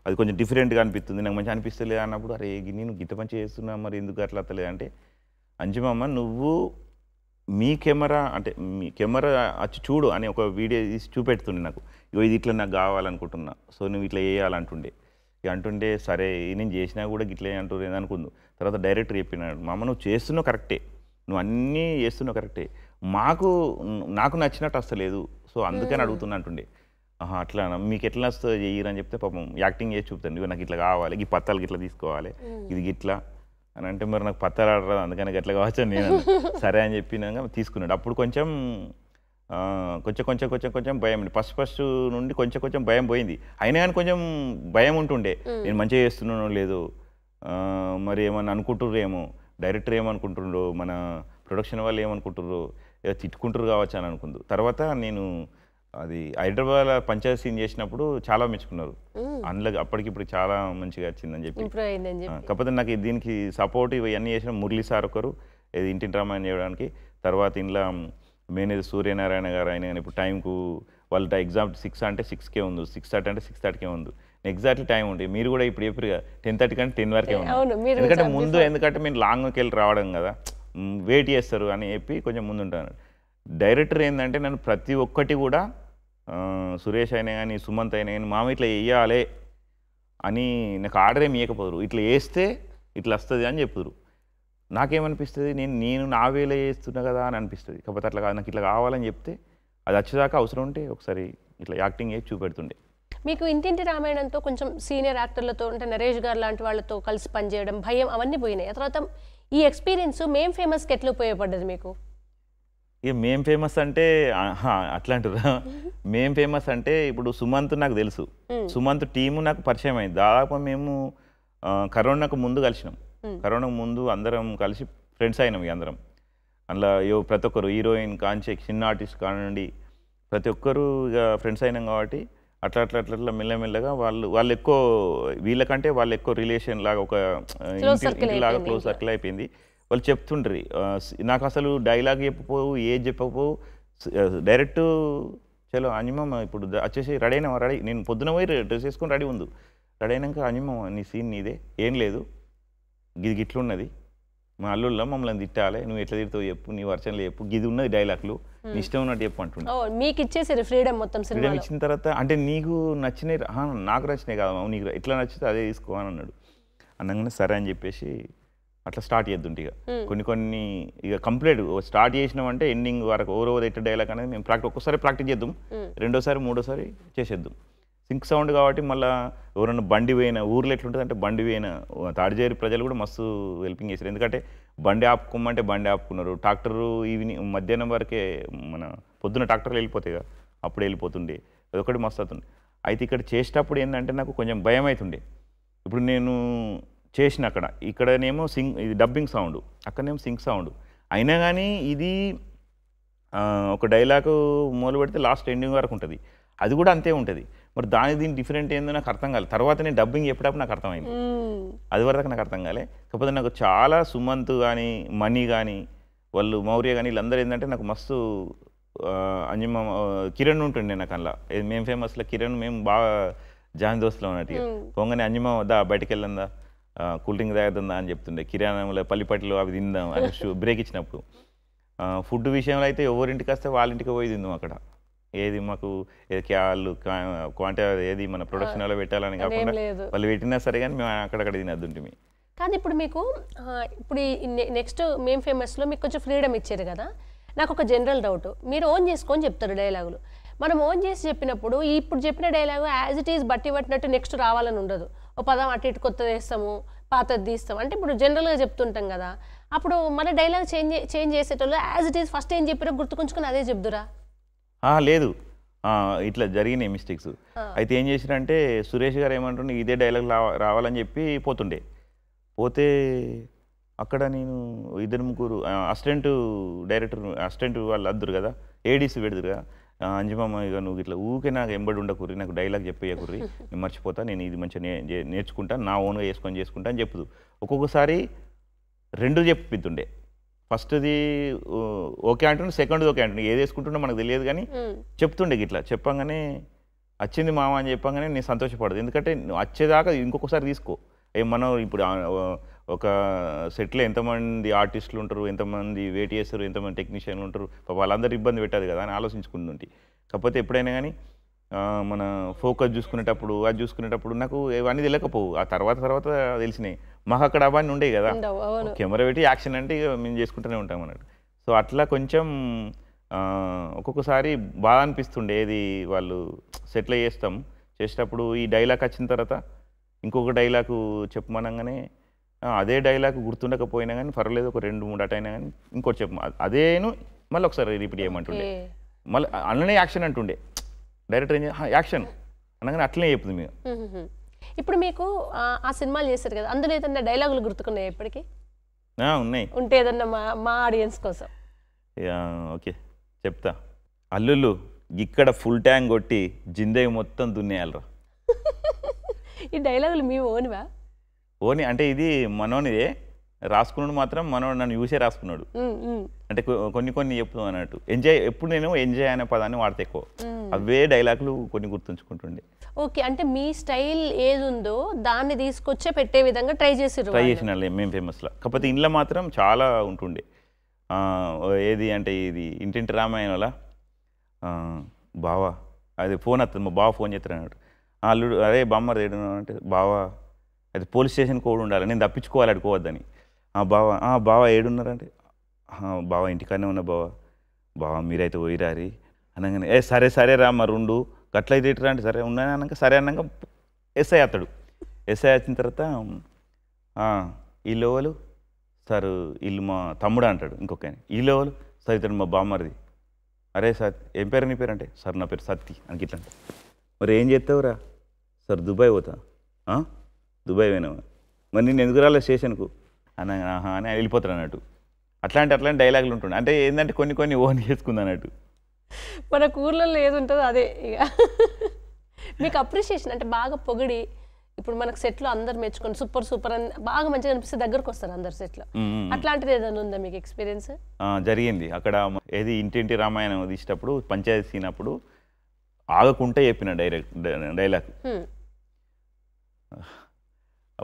అది కొంచెం డిఫరెంట్గా అనిపిస్తుంది నాకు మంచి అనిపిస్తలేదు అన్నప్పుడు అరే నేను గీత మంచి చేస్తున్నా మరి ఎందుకు అట్లా అత్తలేదు అంటే అంజుమమ్మ నువ్వు మీ కెమెరా అంటే మీ కెమెరా వచ్చి చూడు అని ఒక వీడియో తీసి చూపెడుతుండే నాకు ఇగో ఇది ఇట్లా నాకు కావాలనుకుంటున్నా సో నువ్వు ఇట్లా వేయాలంటుండే ఇక అంటుండే సరే నేను చేసినా కూడా ఇట్లా అంటున్నారు అనుకుంది తర్వాత డైరెక్టర్ చెప్పినాడు అమ్మ నువ్వు చేస్తున్నావు కరెక్టే నువ్వు అన్నీ చేస్తున్నావు కరెక్టే మాకు నాకు నచ్చినట్టు అస్తలేదు సో అందుకని అడుగుతున్నా అంటుండే అట్లా మీకు ఎట్లా వస్తుంది చెయ్యరని చెప్తే పాపం యాక్టింగ్ చేసి చూపుతాను నాకు ఇట్లా కావాలి ఈ పత్తాలకి ఇట్లా తీసుకోవాలి ఇది ఇట్లా అని అంటే మరి నాకు పత్తాలు ఆడరాదు అందుకని ఎట్లా కావచ్చు నేను సరే అని చెప్పినాక తీసుకున్నాడు అప్పుడు కొంచెం కొంచెం కొంచెం కొంచెం కొంచెం భయం ఫస్ట్ ఫస్ట్ నుండి కొంచెం కొంచెం భయం పోయింది అయినా కానీ కొంచెం భయం ఉంటుండే నేను మంచిగా చేస్తున్నాను లేదు మరి ఏమన్నా అనుకుంటుర్రేమో డైరెక్టర్ ఏమనుకుంటుండ్రో మన ప్రొడక్షన్ వాళ్ళు ఏమనుకుంటుర్రో తిట్టుకుంటారు కావచ్చు అని అనుకుంది తర్వాత నేను అది హైదరాబాద్ పంచాయత్ సీన్ చేసినప్పుడు చాలా మెచ్చుకున్నారు అందులో అప్పటికిప్పుడు చాలా మంచిగా వచ్చిందని చెప్పి కాకపోతే నాకు దీనికి సపోర్ట్ ఇవన్నీ చేసిన మురళీ సార్ ఒకరు ఇది ఇంటి రామాయణం చేయడానికి తర్వాత ఇంట్లో మేనేజర్ సూర్యనారాయణ గారు ఆయన కానీ ఇప్పుడు టైంకు వాళ్ళ ఎగ్జామ్ సిక్స్ అంటే సిక్స్కే ఉంది సిక్స్ థర్టీ అంటే సిక్స్ థర్టీకే ఉంది ఎగ్జాక్ట్లీ టైం ఉంది మీరు కూడా ఇప్పుడు చెప్పారు టెన్ థర్టీ కంటే టెన్ వరకే ఉంది ఎందుకంటే ముందు ఎందుకంటే మేము లాంగ్కి వెళ్ళి రావడం కదా వెయిట్ చేస్తారు అని చెప్పి కొంచెం ముందు ఉంటాను డైరెక్టర్ ఏంటంటే నన్ను ప్రతి ఒక్కటి కూడా సురేష్ అయినా కానీ సుమంత్ అయినా కానీ మామ ఇట్లా వేయాలి అని నాకు ఆర్డర్ ఏమి ఇవ్వకపోదురు ఇట్లా వేస్తే ఇట్లా వస్తుంది అని చెప్పుదురు నాకేమనిపిస్తుంది నేను నేను నా వేలే వేస్తున్నా కదా అని అనిపిస్తుంది కాకపోతే అట్లా కాదు నాకు ఇట్లా కావాలని చెప్తే అది వచ్చేదాకా అవసరం ఉంటే ఒకసారి ఇట్లా యాక్టింగ్ వేసి చూపెడుతుండే మీకు ఇంటింటి రామాయణంతో కొంచెం సీనియర్ యాక్టర్లతో అంటే నరేష్ గారు లాంటి వాళ్ళతో కలిసి పనిచేయడం భయం అవన్నీ పోయినాయి తర్వాత ఈ ఎక్స్పీరియన్స్ మేం ఫేమస్కి ఎట్లా ఉపయోగపడ్డది మీకు ఇక మేం ఫేమస్ అంటే అట్లాంటిరా మేం ఫేమస్ అంటే ఇప్పుడు సుమంత్ నాకు తెలుసు సుమంత్ టీము నాకు పరిచయం అయింది దాదాపు మేము కరోనాకు ముందు కలిసినాం కరోనాకు ముందు అందరం కలిసి ఫ్రెండ్స్ అయినాం ఇక అందరం అందులో యో ప్రతి ఒక్కరు హీరోయిన్ కాంచి చిన్న ఆర్టిస్ట్ కానివ్వండి ప్రతి ఒక్కరు ఇక ఫ్రెండ్స్ అయినాం కాబట్టి అట్లా అట్లా అట్లా అట్లా మెల్లమెల్లగా వాళ్ళు వాళ్ళు ఎక్కువ వీళ్ళకంటే వాళ్ళు ఎక్కువ రిలేషన్ లాగా ఒక లాగా క్లోజ్ సర్కిల్ అయిపోయింది వాళ్ళు చెప్తుండ్రి నాకు అసలు డైలాగ్ చెప్పపోవు ఏం చెప్పకపోవు డైరెక్ట్ చలో అంజమ్మ ఇప్పుడు వచ్చేసి రెడీ అయినా రెడీ నేను పొద్దున పోయి డ్రెస్ వేసుకొని రెడీ ఉంది రెడీ అయినాక అంజమ్మ నీ సీన్ నీదే ఏం లేదు గిది గిట్లున్నది మా అల్లుళ్ళ మమ్మల్ని తిట్టాలి నువ్వు ఎట్లా తిడతావు చెప్పు నీ వర్షన్లు చెప్పు గిది ఉన్నది డైలాగ్లు నీ ఇష్టం ఉన్నట్టు చెప్పు అంటున్నా మీకు ఇచ్చేసారు ఫ్రీడమ్ మొత్తం ఫ్రీడమ్ ఇచ్చిన తర్వాత అంటే నీకు నచ్చినాయి నాకు నచ్చినాయి కాదు నీకు ఎట్లా నచ్చితే అదే తీసుకో అని అన్నాడు అనగానే సరే అని చెప్పేసి అట్లా స్టార్ట్ చేద్దుంటే ఇక కొన్ని కొన్ని ఇక కంప్లీట్ స్టార్ట్ చేసినామంటే ఎండింగ్ వరకు ఓవర్ ఓవర్ ఎట్ట డైలాగ్ అనేది మేము ప్రాక్టీస్ ఒక్కసారి ప్రాక్టీస్ చేద్దాం రెండోసారి మూడోసారి చేసేద్దాం సింక్ సౌండ్ కాబట్టి మళ్ళీ ఎవరైనా బండి పోయిన ఊర్లో ఎట్లుంటుంది అంటే బండి పోయిన తాడిజేరి ప్రజలు కూడా మస్తు హెల్పింగ్ చేశారు ఎందుకంటే బండి ఆపుకోమంటే బండి ఆపుకున్నారు ట్రాక్టర్ ఈవినింగ్ మధ్యాహ్నం వరకే మన పొద్దున ట్రాక్టర్లు వెళ్ళిపోతాయి కదా అప్పుడు వెళ్ళిపోతుండే అదొకటి మస్తు అవుతుంది అయితే ఇక్కడ చేసేటప్పుడు ఏంటంటే నాకు కొంచెం భయం అవుతుండే ఇప్పుడు నేను చేసిన అక్కడ ఇక్కడనేమో సింగ్ ఇది డబ్బింగ్ సౌండ్ అక్కడనేమో సింగ్ సౌండ్ అయినా కానీ ఇది ఒక డైలాగ్ మొదలు పెడితే లాస్ట్ ఎండింగ్ వరకు ఉంటుంది అది కూడా అంతే ఉంటుంది మరి దాని దీని డిఫరెంట్ ఏందో నాకు అర్థం కాలేదు తర్వాత నేను డబ్బింగ్ ఎప్పుడప్పుడు నాకు అర్థమైంది అది వరకు నాకు అర్థం కాలే కాకపోతే నాకు చాలా సుమంత్ కానీ మనీ కానీ వాళ్ళు మౌర్య కానీ వీళ్ళందరూ ఏంటంటే నాకు మస్తు అంజమ్మ కిరణ్ ఉంటుండే నాకు అందులో మేము ఫేమస్లో కిరణ్ మేము బాగా జాన్ దోస్తులో ఉన్నట్టు పోగానే అంజమ్మ వద్దా బయటకు వెళ్ళందా కూల్ డ్రింక్ తాగుతుందా అని చెప్తుండే కిరాణంలో పల్లిపట్లు అవి తిందాం అని బ్రేక్ ఇచ్చినప్పుడు ఫుడ్ విషయంలో అయితే ఎవరింటికి వస్తే వాళ్ళ ఇంటికి పోయి తిందాం అక్కడ ఏది మాకు వాళ్ళు క్వాంటి ఏది మన ప్రొడక్షన్ ప్రొడక్షన్లో పెట్టాలని కాకుండా వాళ్ళు పెట్టినా సరే కానీ మేము అక్కడక్కడ తినద్దుంటిమి కానీ ఇప్పుడు మీకు ఇప్పుడు నెక్స్ట్ మేం ఫేమస్లో మీకు కొంచెం ఫ్రీడమ్ ఇచ్చారు కదా నాకు ఒక జనరల్ డౌట్ మీరు ఓన్ చేసుకొని చెప్తారు డైలాగులు మనం ఓన్ చేసి చెప్పినప్పుడు ఇప్పుడు చెప్పిన డైలాగు యాజ్ ఇట్ ఈజ్ బట్టి పట్టినట్టు నెక్స్ట్ రావాలని ఉండదు ఓ పదం అటు ఇటు కొత్తది వేస్తాము పాతది తీస్తాం అంటే ఇప్పుడు జనరల్గా చెప్తుంటాం కదా అప్పుడు మన డైలాగ్ చేంజ్ చేంజ్ చేసేటోళ్ళు యాజ్ ఇట్ ఈస్ ఫస్ట్ ఏం చెప్పారో గుర్తుకుంచుకుని అదే చెప్దురా లేదు ఇట్లా జరిగినాయి మిస్టేక్స్ అయితే ఏం చేసిరంటే సురేష్ గారు ఏమంటుండే ఇదే డైలాగ్ రావాలని చెప్పి పోతుండే పోతే అక్కడ నేను ఇద్దరు ముగ్గురు అసిస్టెంట్ డైరెక్టర్ అసిస్టెంట్ వాళ్ళు అద్దరు కదా ఏడీసీ పెడదురు కదా అంజమమ్మ ఇక నువ్వు ఇట్లా ఊకే నాకు ఎంబడి ఉండకుర్రి నాకు డైలాగ్ చెప్పేయకుర్రి నేను మర్చిపోతా నేను ఇది మంచిగా నే నేర్చుకుంటాను నా ఓన్గా చేసుకొని చేసుకుంటా అని చెప్పదు ఒక్కొక్కసారి రెండు చెప్పిద్దుండే ఫస్ట్ది ఓకే అంటుండే సెకండ్ది ఓకే అంటుండే ఏది వేసుకుంటుండో మనకు తెలియదు కానీ చెప్తుండే ఇట్లా చెప్పంగానే వచ్చింది మామ అని చెప్పంగానే నేను సంతోషపడదు ఎందుకంటే వచ్చేదాకా ఇంకొకసారి తీసుకో ఏ మనం ఇప్పుడు ఒక సెట్లో ఎంతమంది ఆర్టిస్టులు ఉంటారు ఎంతమంది వెయిట్ చేస్తారు ఎంతమంది టెక్నీషియన్లు ఉంటారు వాళ్ళందరూ ఇబ్బంది పెట్టదు కదా అని ఆలోచించుకుంటుంటే కాకపోతే ఎప్పుడైనా కానీ మన ఫోకస్ చూసుకునేటప్పుడు అది చూసుకునేటప్పుడు నాకు ఇవన్నీ తెలియకపోవు ఆ తర్వాత తర్వాత తెలిసినాయి మాకు అక్కడ అవన్నీ ఉండేవి కదా కెమెరా పెట్టి యాక్షన్ అంటే మేము చేసుకుంటూనే ఉంటాం అన్నట్టు సో అట్లా కొంచెం ఒక్కొక్కసారి బాధ అనిపిస్తుండే ఏది వాళ్ళు సెటిల్ చేస్తాం చేసేటప్పుడు ఈ డైలాగ్ వచ్చిన తర్వాత ఇంకొక డైలాగు చెప్పమనగానే అదే డైలాగ్ గుర్తుండకపోయినా కానీ పర్లేదు ఒక రెండు మూడు అయినా కానీ ఇంకోటి చెప్పు అదేను మళ్ళీ ఒకసారి రిపీట్ చేయమంటుండే మళ్ళీ అన్ననే యాక్షన్ అంటుండే డైరెక్టర్ ఏం యాక్షన్ అనగానే అట్లనే చెప్తుంది మేము ఇప్పుడు మీకు ఆ సినిమాలు చేశారు కదా అందులో ఏదన్నా డైలాగులు గుర్తుకున్నాయి ఇప్పటికీ ఉన్నాయి ఉంటే మా మా ఆడియన్స్ కోసం ఓకే చెప్తా అల్లులు ఇక్కడ ఫుల్ ట్యాంక్ కొట్టి జిందే మొత్తం దున్నేయాలరా (laughs) ఈ డైలాగులు మీ ఓన్వా ఓని అంటే ఇది మనోనిదే రాసుకున్నాడు మాత్రం మనోడు నన్ను యూసే రాసుకున్నాడు అంటే కొన్ని కొన్ని చెప్తాం అన్నట్టు ఎంజాయ్ ఎప్పుడు నేను ఎంజాయ్ అనే పదాన్ని వాడితే ఎక్కువ అవే డైలాగులు కొన్ని గుర్తుంచుకుంటుండే ఓకే అంటే మీ స్టైల్ ఏది ఉందో దాన్ని తీసుకొచ్చే పెట్టే విధంగా ట్రై చేసి ట్రై చేసిన మేము ఫేమస్లో కాకపోతే ఇంట్లో మాత్రం చాలా ఉంటుండే ఏది అంటే ఇది ఇంటింటి రామాయణలా వల్ల బావా అది ఫోన్ అత్తది మా బావ ఫోన్ చేస్తారు అన్నట్టు అల్లుడు అరే బామ్మ రేడు అంటే బావా అయితే పోలీస్ స్టేషన్ కూడా ఉండాలి నేను తప్పించుకోవాలి అడుకోవద్దని బావా బావా ఏడున్నారంటే బావా ఇంటికాడనే ఉన్న బావా బావ మీరైతే పోయిరారి అనగానే ఏ సరే సరే రా మరి రెండు గట్ల అయితే ఇటురా అంటే సరే ఉన్నాయని అనక సరే అన్నాక ఎస్ఐ అతడు ఎస్ఐ వచ్చిన తర్వాత ఈ లోవలు సార్ వీళ్ళు మా తమ్ముడు అంటాడు ఇంకొక ఈ లోవలు సార్ ఇతడు మా బామ్మరిది అరే సార్ ఏం పేరు నీ పేరు అంటే సార్ నా పేరు సత్తి అనికి ఇట్లా మరి ఏం చేస్తావురా సార్ దుబాయ్ పోతా దుబాయ్ పోయినావు మరి నేను ఎందుకు రాలే స్టేషన్కు అన్నా ఆహా అని వెళ్ళిపోతాడు అన్నట్టు అట్లాంటి అట్లాంటి డైలాగులు ఉంటుండే అంటే ఏంటంటే కొన్ని కొన్ని ఓన్ చేసుకుంది అన్నట్టు మన ఊర్లలో ఏది ఉంటుందో అదే ఇక మీకు అప్రిషియేషన్ అంటే బాగా పొగిడి ఇప్పుడు మనకు సెట్లో అందరు మెచ్చుకొని సూపర్ సూపర్ అని బాగా మంచిగా అనిపిస్తే దగ్గరకు వస్తారు అందరు సెట్లు అట్లాంటిది ఏదైనా ఉందా మీకు ఎక్స్పీరియన్స్ జరిగింది అక్కడ ఏది ఇంటింటి రామాయణం తీసేటప్పుడు పంచాయతీ సీన్ అప్పుడు ఆగకుంటే చెప్పిన డైరెక్ట్ డైలాగ్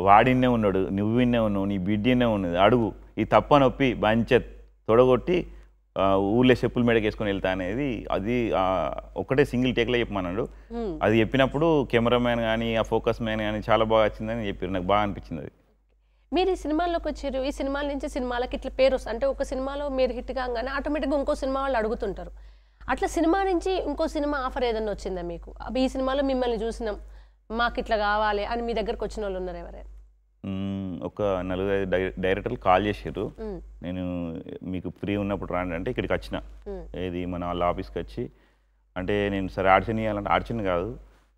వాడినే ఉన్నాడు నువ్వు విన్నే ఉన్నావు నీ బిడ్డనే ఉన్నది అడుగు ఈ తప్ప నొప్పి మంచి తొడగొట్టి ఊళ్ళో చెప్పులు మెడకేసుకొని వెళ్తా అనేది అది ఒకటే సింగిల్ టేక్లో చెప్పమన్నాడు అది చెప్పినప్పుడు కెమెరామ్యాన్ కానీ ఆ ఫోకస్ మ్యాన్ కానీ చాలా బాగా వచ్చిందని చెప్పారు నాకు బాగా అనిపించింది అది మీరు ఈ సినిమాల్లోకి వచ్చారు ఈ సినిమాల నుంచి సినిమాలకి ఇట్లా పేరు అంటే ఒక సినిమాలో మీరు హిట్ కాగానే ఆటోమేటిక్గా ఇంకో సినిమా వాళ్ళు అడుగుతుంటారు అట్లా సినిమా నుంచి ఇంకో సినిమా ఆఫర్ ఏదైనా వచ్చిందా మీకు ఈ సినిమాలో మిమ్మల్ని చూసినాం మాకు ఇట్లా కావాలి అని మీ దగ్గరకు వచ్చిన వాళ్ళు ఉన్నారు ఎవరైనా ఒక నలుగురు డైరెక్టర్లు కాల్ చేశారు నేను మీకు ఫ్రీ ఉన్నప్పుడు రాండి అంటే ఇక్కడికి వచ్చిన ఇది మన వాళ్ళ ఆఫీస్కి వచ్చి అంటే నేను సరే ఆడిషన్ ఇవ్వాలంటే ఆడిషన్ కాదు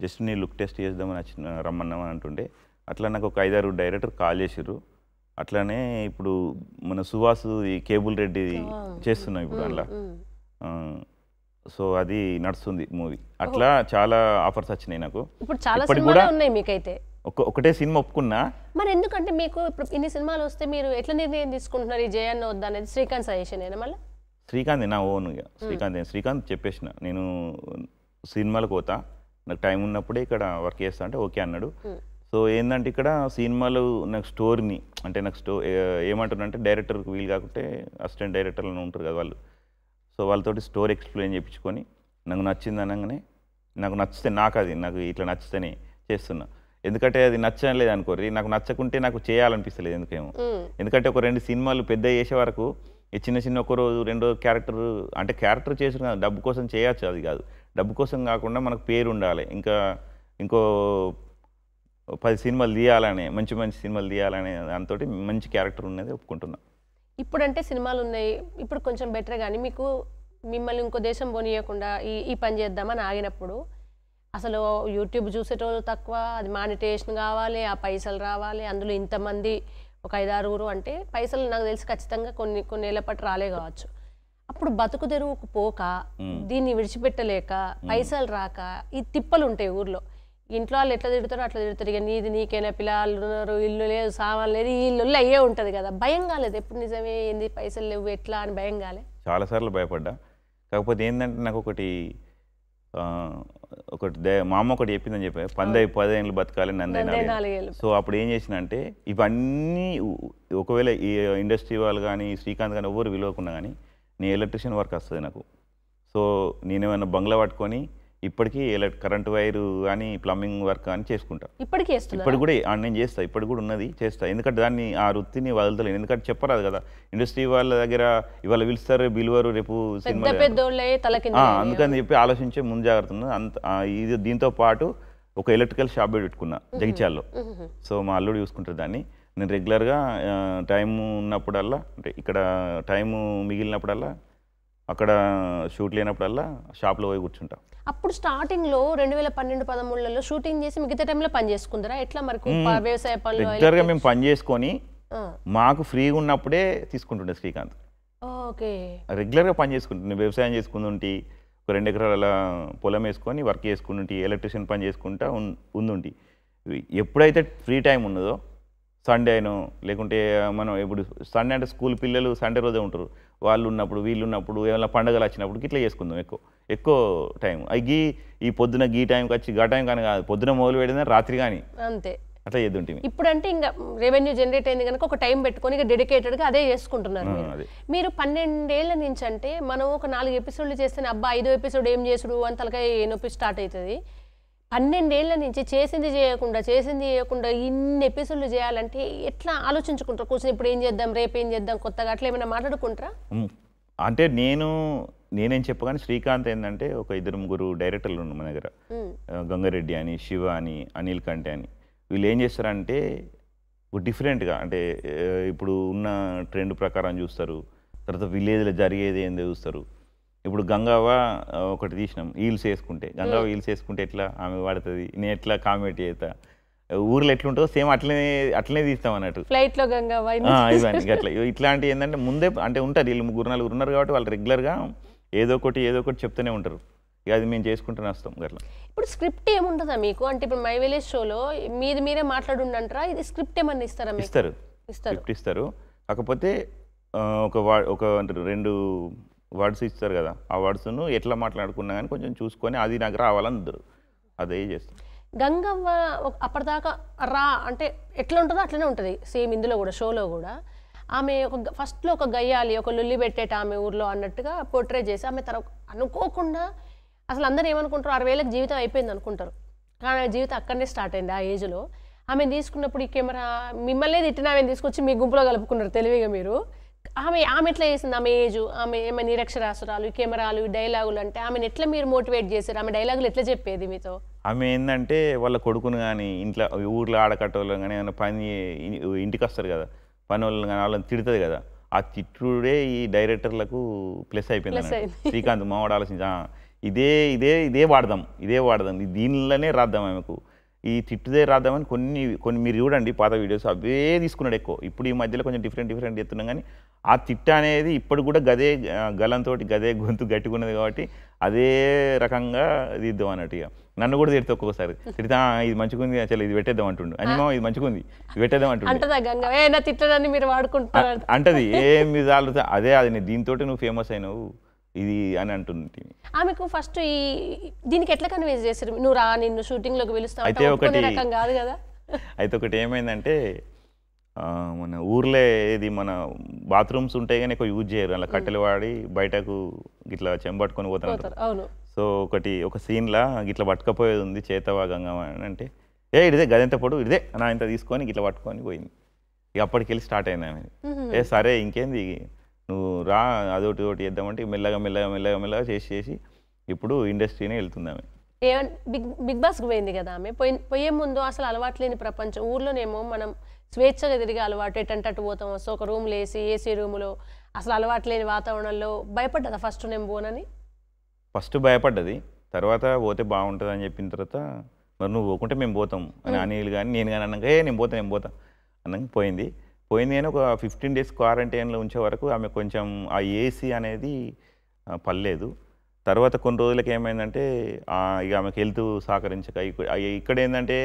జస్ట్ నేను లుక్ టెస్ట్ చేద్దామని వచ్చిన రమ్మన్నామని అంటుండే అట్లా నాకు ఒక ఐదారు డైరెక్టర్ కాల్ చేశారు అట్లానే ఇప్పుడు మన సువాసు కేబుల్ రెడ్డి చేస్తున్నాం ఇప్పుడు అలా సో అది నడుస్తుంది మూవీ అట్లా చాలా ఆఫర్స్ వచ్చినాయి నాకు ఇప్పుడు చాలా సినిమాలు ఉన్నాయి మీకైతే ఒకటే సినిమా ఒప్పుకున్నా మరి ఎందుకంటే మీకు ఇప్పుడు ఇన్ని సినిమాలు వస్తే మీరు ఎట్లా నిర్ణయం తీసుకుంటున్నారు ఈ జయన్న వద్ద అనేది శ్రీకాంత్ సజెషన్ అయినా మళ్ళీ శ్రీకాంత్ నా ఓన్ శ్రీకాంత్ శ్రీకాంత్ చెప్పేసిన నేను సినిమాలకు పోతా నాకు టైం ఉన్నప్పుడే ఇక్కడ వర్క్ చేస్తా అంటే ఓకే అన్నాడు సో ఏంటంటే ఇక్కడ సినిమాలు నాకు స్టోరీని అంటే నాకు స్టో ఏమంటారు అంటే డైరెక్టర్కి వీలు కాకుంటే అసిస్టెంట్ డైరెక్టర్లను ఉంటారు కదా వాళ్ళు సో వాళ్ళతోటి స్టోరీ ఎక్స్ప్లెయిన్ చేయించుకొని నాకు నచ్చింది అనగానే నాకు నచ్చితే నాకు అది నాకు ఇట్లా నచ్చితేనే చేస్తున్నా ఎందుకంటే అది నచ్చలేదు అనుకోరి నాకు నచ్చకుంటే నాకు చేయాలనిపిస్తలేదు ఎందుకేమో ఎందుకంటే ఒక రెండు సినిమాలు పెద్ద చేసే వరకు ఈ చిన్న చిన్న ఒక రోజు రెండో క్యారెక్టర్ అంటే క్యారెక్టర్ చేసిన కాదు డబ్బు కోసం చేయొచ్చు అది కాదు డబ్బు కోసం కాకుండా మనకు పేరు ఉండాలి ఇంకా ఇంకో పది సినిమాలు తీయాలని మంచి మంచి సినిమాలు తీయాలనే దాంతో మంచి క్యారెక్టర్ ఉన్నది ఒప్పుకుంటున్నాను ఇప్పుడంటే సినిమాలు ఉన్నాయి ఇప్పుడు కొంచెం బెటర్ కానీ మీకు మిమ్మల్ని ఇంకో దేశం పోనీయకుండా ఈ ఈ పని చేద్దామని ఆగినప్పుడు అసలు యూట్యూబ్ చూసేటోళ్ళు తక్కువ అది మానిటేషన్ కావాలి ఆ పైసలు రావాలి అందులో ఇంతమంది ఒక ఐదారుగురు అంటే పైసలు నాకు తెలిసి ఖచ్చితంగా కొన్ని కొన్ని ఏళ్ళ పాటు రాలే కావచ్చు అప్పుడు బతుకు తెరువుకు పోక దీన్ని విడిచిపెట్టలేక పైసలు రాక ఈ తిప్పలు ఉంటాయి ఊర్లో ఇంట్లో వాళ్ళు ఎట్లా తిడతారో అట్లా తిడతారు ఇక నీది నీకైనా పిల్లలు ఉన్నారు ఇల్లు లేదు సామాన్ లేదు ఇల్లు అయ్యే ఉంటుంది కదా భయం కాలేదు ఎప్పుడు నిజమే ఏంది పైసలు లేవు ఎట్లా అని భయం కాలే చాలాసార్లు భయపడ్డా కాకపోతే ఏంటంటే నాకు ఒకటి ఒకటి మా అమ్మ ఒకటి చెప్పిందని చెప్పి పంది పదిహేను బతకాలి నందైనా సో అప్పుడు ఏం చేసిన అంటే ఇవన్నీ ఒకవేళ ఈ ఇండస్ట్రీ వాళ్ళు కానీ శ్రీకాంత్ కానీ ఎవరు విలువకుండా కానీ నీ ఎలక్ట్రిషియన్ వర్క్ వస్తుంది నాకు సో నేనేమైనా బంగ్లా పట్టుకొని ఇప్పటికీ ఎలక్ట్ కరెంట్ వైర్ అని ప్లంబింగ్ వర్క్ అని చేసుకుంటా ఇప్పటికీ ఇప్పుడు కూడా నేను చేస్తాను ఇప్పుడు కూడా ఉన్నది చేస్తా ఎందుకంటే దాన్ని ఆ వృత్తిని వదలతలేను ఎందుకంటే చెప్పరాదు కదా ఇండస్ట్రీ వాళ్ళ దగ్గర ఇవాళ పిలుస్తారు బిలువరు రేపు సినిమా అందుకని చెప్పి ఆలోచించే ముందు జాగ్రత్త అంత ఇది దీంతో పాటు ఒక ఎలక్ట్రికల్ షాప్ పెట్టుకున్నా జగిత్యాల్లో సో మా అల్లుడు చూసుకుంటారు దాన్ని నేను రెగ్యులర్గా టైం ఉన్నప్పుడల్లా అంటే ఇక్కడ టైము మిగిలినప్పుడల్లా అక్కడ షూట్ లేనప్పుడల్లా షాప్లో పోయి కూర్చుంటాను అప్పుడు స్టార్టింగ్లో రెండు వేల పన్నెండు పదమూడులలో షూటింగ్ చేసి మిగతా టైంలో పని చేసుకుందరా ఎట్లా మరి వ్యవసాయ పనులు రెగ్యులర్గా మేము పని చేసుకొని మాకు ఫ్రీగా ఉన్నప్పుడే తీసుకుంటుండే శ్రీకాంత్ ఓకే రెగ్యులర్గా పని చేసుకుంటుండే వ్యవసాయం చేసుకుంటుంటే ఒక రెండు ఎకరాల పొలం వేసుకొని వర్క్ చేసుకుంటుంటే ఎలక్ట్రిషియన్ పని చేసుకుంటా ఉంది ఎప్పుడైతే ఫ్రీ టైం ఉన్నదో సండే అయినా లేకుంటే మనం ఇప్పుడు సండే అంటే స్కూల్ పిల్లలు సండే రోజే ఉంటారు వాళ్ళు ఉన్నప్పుడు వీళ్ళు ఉన్నప్పుడు ఏమైనా పండగలు వచ్చినప్పుడు ఇట్లా చేసుకుందాం ఎక్కువ ఎక్కువ టైం అయ్యి ఈ పొద్దున గీ టైంకి వచ్చి గా టైం కానీ కాదు పొద్దున మొదలు పెడితే రాత్రి కానీ అంతే అట్లా చేద్దుంటే ఇప్పుడు అంటే ఇంకా రెవెన్యూ జనరేట్ అయింది కనుక ఒక టైం పెట్టుకొని ఇక డెడికేటెడ్గా అదే చేసుకుంటున్నారు మీరు పన్నెండేళ్ల నుంచి అంటే మనం ఒక నాలుగు ఎపిసోడ్లు చేస్తే అబ్బా ఐదో ఎపిసోడ్ ఏం చేసుడు అని తలకాయ నొప్పి స్టార్ట్ అవుతుంది పన్నెండేళ్ల నుంచి చేసింది చేయకుండా చేసింది చేయకుండా ఇన్ని ఎపిసోడ్లు చేయాలంటే ఎట్లా ఆలోచించుకుంటారు కూర్చొని ఇప్పుడు ఏం చేద్దాం రేపు ఏం చేద్దాం కొత్తగా అట్లా ఏమైనా మాట్లాడుకుంటారా అంటే నేను నేనేం చెప్పగానే శ్రీకాంత్ ఏంటంటే ఒక ఇద్దరు ముగ్గురు డైరెక్టర్లు ఉన్నారు మన దగ్గర గంగారెడ్డి అని శివ అని అనిల్ కంటే అని వీళ్ళు ఏం చేస్తారంటే డిఫరెంట్గా అంటే ఇప్పుడు ఉన్న ట్రెండ్ ప్రకారం చూస్తారు తర్వాత విలేజ్లో జరిగేది ఏం చూస్తారు ఇప్పుడు గంగావ ఒకటి తీసినాం ఈల్స్ వేసుకుంటే గంగావ ఈల్స్ వేసుకుంటే ఎట్లా ఆమె పడుతుంది నేను ఎట్లా కామెడీ చేస్తా ఊర్లో ఎట్లుంటుందో సేమ్ అట్లనే అట్లనే తీస్తాం అన్నట్టు ఫ్లైట్ లో ఇవన్నీ అట్లా ఇట్లాంటివి ఏంటంటే ముందే అంటే ఉంటారు వీళ్ళు ముగ్గురు నాలుగురు ఉన్నారు కాబట్టి వాళ్ళు రెగ్యులర్గా ఏదో ఒకటి ఏదో ఒకటి చెప్తూనే ఉంటారు ఇక అది మేము చేసుకుంటూనే వస్తాం అట్లా ఇప్పుడు స్క్రిప్ట్ ఏముంటుందా మీకు అంటే ఇప్పుడు మై విలేజ్ షోలో మీది మీరే మాట్లాడుండంటారా ఇది స్క్రిప్ట్ ఏమన్నా ఇస్తారా ఇస్తారు ఇస్తారు స్క్రిప్ట్ ఇస్తారు కాకపోతే ఒక ఒక రెండు వర్డ్స్ ఇస్తారు కదా ఆ వర్డ్స్ను ఎట్లా మాట్లాడుకున్నా కానీ కొంచెం చూసుకొని అది నాకు రావాలని అందరు అదే చేస్తాను గంగవ్వ అప్పటిదాకా రా అంటే ఎట్లా ఉంటుందో అట్లనే ఉంటుంది సేమ్ ఇందులో కూడా షోలో కూడా ఆమె ఒక ఫస్ట్లో ఒక గయ్యాలి ఒక లొల్లి పెట్టేట ఆమె ఊర్లో అన్నట్టుగా పోర్ట్రేట్ చేసి ఆమె తర అనుకోకుండా అసలు అందరూ ఏమనుకుంటారు ఆరు వేలకు జీవితం అయిపోయింది అనుకుంటారు కానీ జీవితం అక్కడనే స్టార్ట్ అయింది ఆ ఏజ్లో ఆమె తీసుకున్నప్పుడు ఈ కెమెరా మిమ్మల్నే తిట్టిన ఆమె తీసుకొచ్చి మీ గుంపులో కలుపుకున్నారు తెలివిగా మీరు ఆమె ఆమె ఎట్లా చేసింది ఆమె ఏజ్ ఆమె ఏమైనా నిరక్షరాసురాలు కెమెరాలు డైలాగులు అంటే ఆమెను ఎట్లా మీరు మోటివేట్ చేశారు ఆమె డైలాగులు ఎట్లా చెప్పేది మీతో ఆమె ఏంటంటే వాళ్ళ కొడుకును కానీ ఇంట్లో ఊర్లో ఆడకట్టలు కానీ ఏమైనా పని ఇంటికి వస్తారు కదా పని వాళ్ళని కానీ వాళ్ళని తిడుతుంది కదా ఆ తిట్టుడే ఈ డైరెక్టర్లకు ప్లస్ అయిపోయింది శ్రీకాంత్ మావాడు ఆలోచించ ఇదే ఇదే ఇదే వాడదాం ఇదే వాడదాం దీనిలోనే రాద్దాం ఆమెకు ఈ తిట్టుదే రాదామని కొన్ని కొన్ని మీరు చూడండి పాత వీడియోస్ అవే తీసుకున్నాడు ఎక్కువ ఇప్పుడు ఈ మధ్యలో కొంచెం డిఫరెంట్ డిఫరెంట్ చెప్తున్నాం కానీ ఆ తిట్ట అనేది ఇప్పుడు కూడా గదే గలంతో గదే గొంతు గట్టుకున్నది కాబట్టి అదే రకంగా దిద్దాం అన్నట్టు ఇక నన్ను కూడా తిడితే ఒక్కొక్కసారి తిడితే ఇది మంచిగుంది అసలు ఇది పెట్టేద్దాం అంటుండు అనిమో ఇది మంచిగుంది ఇది పెట్టేద్దాం అంటుండు అంటది ఏం మీరు అదే అది దీంతో నువ్వు ఫేమస్ అయినావు ఇది అని అంటుంది ఆమెకు ఫస్ట్ ఈ దీనికి ఎట్లా కన్విన్స్ చేశారు నువ్వు రా నిన్ను షూటింగ్లోకి పిలుస్తా అయితే ఒకటి రకం కాదు కదా అయితే ఒకటి ఏమైందంటే మన ఊర్లో ఇది మన బాత్రూమ్స్ ఉంటాయి కానీ ఎక్కువ యూజ్ చేయరు అలా కట్టెలు వాడి బయటకు ఇట్లా చెంబట్టుకొని పోతున్నారు అవును సో ఒకటి ఒక సీన్లా ఇట్లా పట్టుకపోయేది ఉంది చేతవాగంగా అని అంటే ఏ ఇదే గదెంత పొడు ఇదే నా ఇంత తీసుకొని ఇట్లా పట్టుకొని పోయింది ఇక అప్పటికెళ్ళి స్టార్ట్ అయింది ఆమె ఏ సరే ఇంకేంది నువ్వు రా అదొకటి ఒకటి చేద్దామంటే మెల్లగా మెల్లగా మెల్లగా మెల్లగా చేసి చేసి ఇప్పుడు ఇండస్ట్రీనే ఏ బిగ్ బిగ్ బాస్కి పోయింది కదా ఆమె పోయి పోయే ముందు అసలు అలవాటు లేని ప్రపంచం ఊర్లోనేమో మనం స్వేచ్ఛగా తిరిగి అలవాటు ఎటంటట్టు పోతాం సో ఒక రూమ్లు వేసి ఏసీ రూమ్లో అసలు అలవాటు లేని వాతావరణంలో భయపడ్డదా ఫస్ట్ నేను పోనని ఫస్ట్ భయపడ్డది తర్వాత పోతే బాగుంటుంది అని చెప్పిన తర్వాత మరి నువ్వు పోకుంటే మేము పోతాం అని అనిల్ కానీ నేను కానీ అన్నాక ఏ నేను పోతా నేను పోతా అన్నాక పోయింది పోయింది కానీ ఒక ఫిఫ్టీన్ డేస్ క్వారంటైన్లో ఉంచే వరకు ఆమె కొంచెం ఆ ఏసీ అనేది పర్లేదు తర్వాత కొన్ని రోజులకి ఏమైందంటే ఇక ఆమెకు హెల్త్ సహకరించక ఇక్కడ ఏంటంటే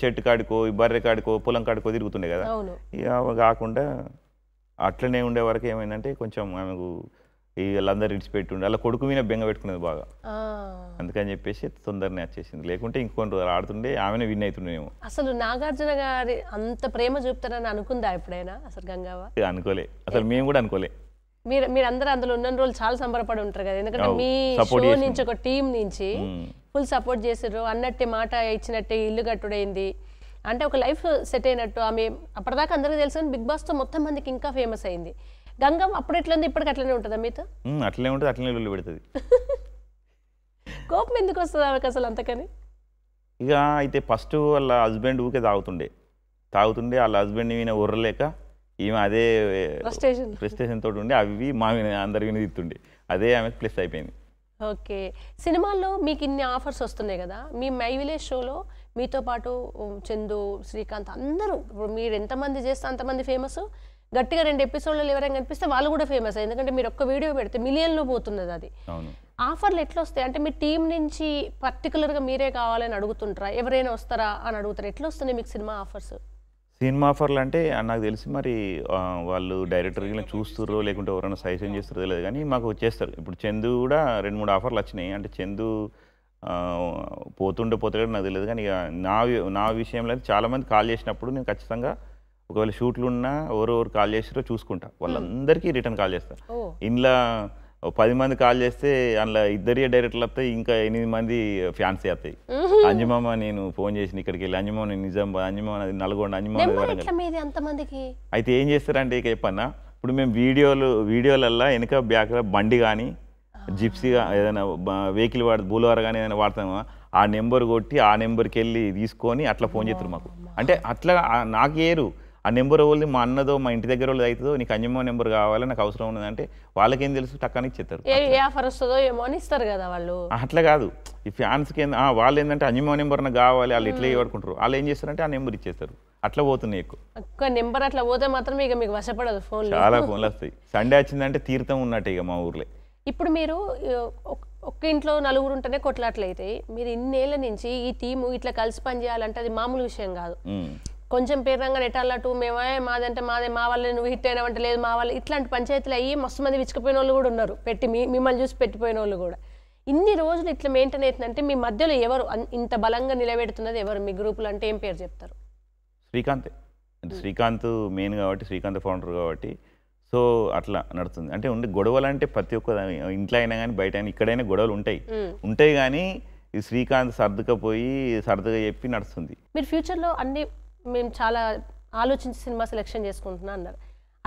చెట్టు కాడికో బర్రె కాడికో పొలం కాడికో తిరుగుతుండే కదా ఇక కాకుండా అట్లనే ఉండే వరకు ఏమైందంటే కొంచెం ఆమెకు ఈ వీళ్ళందరూ ఇడిచిపెట్టి ఉండి అలా కొడుకు మీద బెంగ పెట్టుకునేది బాగా అందుకని చెప్పేసి తొందరనే వచ్చేసింది లేకుంటే ఇంకొన్ని రోజులు ఆడుతుండే ఆమెనే విన్ అవుతుండేమో అసలు నాగార్జున గారి అంత ప్రేమ చూపుతారని అనుకుందా ఎప్పుడైనా అసలు గంగావ అనుకోలే అసలు మేము కూడా అనుకోలే మీరు మీరు అందరూ అందులో ఉన్న రోజులు చాలా సంబరపడి ఉంటారు కదా ఎందుకంటే మీ షో నుంచి ఒక టీం నుంచి ఫుల్ సపోర్ట్ చేసారు అన్నట్టే మాట ఇచ్చినట్టే ఇల్లు కట్టుడైంది అంటే ఒక లైఫ్ సెట్ అయినట్టు ఆమె అప్పటిదాకా అందరికీ తెలుసు బిగ్ బాస్తో మొత్తం మందికి ఇంకా ఫేమస్ అయింది గంగం అప్పుడు ఎట్లా ఉంది ఇప్పటికి అట్లనే ఉంటుందా మీతో అట్లనే ఉంటుంది అట్లనే లొల్లి పెడుతుంది (laughs) కోపం ఎందుకు వస్తుంది ఆమెకు అసలు అంతకని ఇక అయితే ఫస్ట్ వాళ్ళ హస్బెండ్ ఊకే తాగుతుండే తాగుతుండే వాళ్ళ హస్బెండ్ ఈమె ఉర్రలేక ఈమె అదే ఫ్రస్టేషన్ తోటి ఉండే అవి మా అందరి మీద ఇస్తుండే అదే ఆమె ప్లస్ అయిపోయింది ఓకే సినిమాల్లో మీకు ఇన్ని ఆఫర్స్ వస్తున్నాయి కదా మీ మై విలేజ్ షోలో మీతో పాటు చందు శ్రీకాంత్ అందరూ ఇప్పుడు మీరు ఎంతమంది చేస్తే అంతమంది ఫేమస్ గట్టిగా రెండు ఎపిసోడ్లు ఎవరైనా కనిపిస్తే వాళ్ళు కూడా ఫేమస్ ఎందుకంటే మీరు ఒక్క వీడియో పెడితే మిలియన్లో పోతున్నది అది ఆఫర్లు ఎట్లా వస్తాయి అంటే మీ టీం నుంచి పర్టికులర్గా మీరే కావాలని అడుగుతుంటారా ఎవరైనా వస్తారా అని అడుగుతారా ఎట్లా వస్తున్నాయి మీకు సినిమా ఆఫర్స్ సినిమా ఆఫర్లు అంటే నాకు తెలిసి మరి వాళ్ళు డైరెక్టర్ డైరెక్టర్గా చూస్తుర్రో లేకుంటే ఎవరైనా సజెషన్ చేస్తారో తెలియదు కానీ మాకు వచ్చేస్తారు ఇప్పుడు చందు కూడా రెండు మూడు ఆఫర్లు వచ్చినాయి అంటే చందు పోతుండే పోతుండే నాకు తెలియదు కానీ నా నా విషయంలో చాలామంది కాల్ చేసినప్పుడు నేను ఖచ్చితంగా ఒకవేళ షూట్లు ఉన్నా ఎవరు కాల్ చేసారో చూసుకుంటా వాళ్ళందరికీ రిటర్న్ కాల్ చేస్తా ఇంట్లో పది మంది కాల్ చేస్తే అందులో ఇద్దరి డైరెక్టర్లు వస్తాయి ఇంకా ఎనిమిది మంది ఫ్యాన్స్ అవుతాయి అంజమామ నేను ఫోన్ చేసిన ఇక్కడికి వెళ్ళి అంజమామ నేను నిజామాబాద్ అంజుమామ నల్గొండ అంజుమామ అయితే ఏం చేస్తారంటే ఇక చెప్పన్నా ఇప్పుడు మేము వీడియోలు వీడియోలల్లో వెనక బ్యాక్ బండి కానీ జిప్సీగా ఏదైనా వెహికల్ వాడు బూలవారు కానీ ఏదైనా వాడతామా ఆ నెంబర్ కొట్టి ఆ నెంబర్కి వెళ్ళి తీసుకొని అట్లా ఫోన్ చేస్తారు మాకు అంటే అట్లా నాకు ఏరు ఆ నెంబర్ వాళ్ళు మా అన్నదో మా ఇంటి దగ్గర వాళ్ళు అవుతుందో నీకు అంజమ్మ నెంబర్ కావాలి నాకు అవసరం ఉన్నదంటే వాళ్ళకేం తెలుసు టక్కని ఇచ్చేస్తారు ఏ ఏ ఏమో అని ఇస్తారు కదా వాళ్ళు అట్లా కాదు ఈ ఫ్యాన్స్ ఏంది వాళ్ళు ఏంటంటే అంజమ్మ నెంబర్ నాకు కావాలి వాళ్ళు ఇట్లా ఇవ్వడుకుంటారు వాళ్ళు ఏం చేస్తారంటే ఆ నెంబర్ ఇచ్చేస్తారు అట్లా పోతున్నాయి ఎక్కువ ఒక్క నెంబర్ అట్లా పోతే మాత్రం ఇక మీకు వశపడదు ఫోన్ చాలా ఫోన్లు వస్తాయి సండే వచ్చిందంటే తీర్థం ఉన్నట్టు ఇక మా ఊర్లో ఇప్పుడు మీరు ఒక్క ఇంట్లో నలుగురు ఉంటేనే కొట్లాట్లయితాయి మీరు ఇన్నేళ్ళ నుంచి ఈ టీము ఇట్లా కలిసి పనిచేయాలంటే అది మామూలు విషయం కాదు కొంచెం పేరంగా నెట్టాలట్టు టూ మేమే మాదంటే మాదే మా వాళ్ళే నువ్వు హిట్ అయినావంటే లేదు మా వాళ్ళు ఇట్లాంటి పంచాయతీలు అయ్యి మస్తు మంది విచ్చుకుపోయిన వాళ్ళు కూడా ఉన్నారు పెట్టి మీ మిమ్మల్ని చూసి పెట్టిపోయిన వాళ్ళు కూడా ఇన్ని రోజులు ఇట్లా మెయింటైన్ అవుతుందంటే మీ మధ్యలో ఎవరు ఇంత బలంగా నిలబెడుతున్నది ఎవరు మీ గ్రూపులు అంటే ఏం పేరు చెప్తారు శ్రీకాంతే అంటే శ్రీకాంత్ మెయిన్ కాబట్టి శ్రీకాంత్ ఫౌండర్ కాబట్టి సో అట్లా నడుతుంది అంటే ఉండే గొడవలు అంటే ప్రతి ఒక్క ఇంట్లో అయినా కానీ బయట అయినా ఇక్కడైనా గొడవలు ఉంటాయి ఉంటాయి కానీ శ్రీకాంత్ సర్దుకపోయి సర్దుగా చెప్పి నడుస్తుంది మీరు ఫ్యూచర్లో అన్ని మేము చాలా ఆలోచించి సినిమా సెలెక్షన్ చేసుకుంటున్నా అన్నారు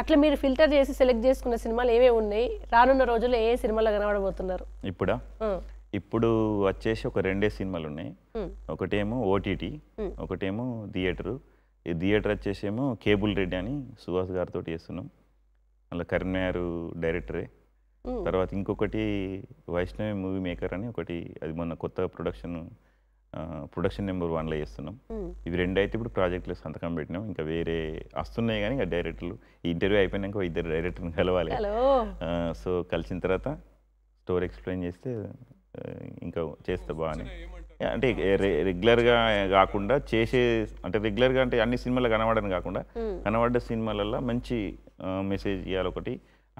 అట్లా మీరు ఫిల్టర్ చేసి సెలెక్ట్ చేసుకున్న సినిమాలు ఏమేమి ఉన్నాయి రానున్న రోజుల్లో ఏ సినిమాలు కనబడబోతున్నారు ఇప్పుడా ఇప్పుడు వచ్చేసి ఒక రెండే సినిమాలు ఉన్నాయి ఒకటేమో ఓటీటీ ఒకటేమో థియేటరు ఈ థియేటర్ వచ్చేసేమో కేబుల్ రెడ్డి అని సుహాస్ గారితో చేస్తున్నాం అలా కరీంనగర్ డైరెక్టరే తర్వాత ఇంకొకటి వైష్ణవి మూవీ మేకర్ అని ఒకటి అది మొన్న కొత్త ప్రొడక్షన్ ప్రొడక్షన్ నెంబర్ వన్లో చేస్తున్నాం ఇవి రెండు అయితే ఇప్పుడు ప్రాజెక్టులు సంతకం పెట్టినాం ఇంకా వేరే వస్తున్నాయి కానీ ఇంకా డైరెక్టర్లు ఈ ఇంటర్వ్యూ అయిపోయినాక ఇద్దరు డైరెక్టర్ని కలవాలి సో కలిసిన తర్వాత స్టోరీ ఎక్స్ప్లెయిన్ చేస్తే ఇంకా చేస్తే బాగానే అంటే రెగ్యులర్గా కాకుండా చేసే అంటే రెగ్యులర్గా అంటే అన్ని సినిమాలు కనబడని కాకుండా కనబడ్డ సినిమాలలో మంచి మెసేజ్ ఇవ్వాలి ఒకటి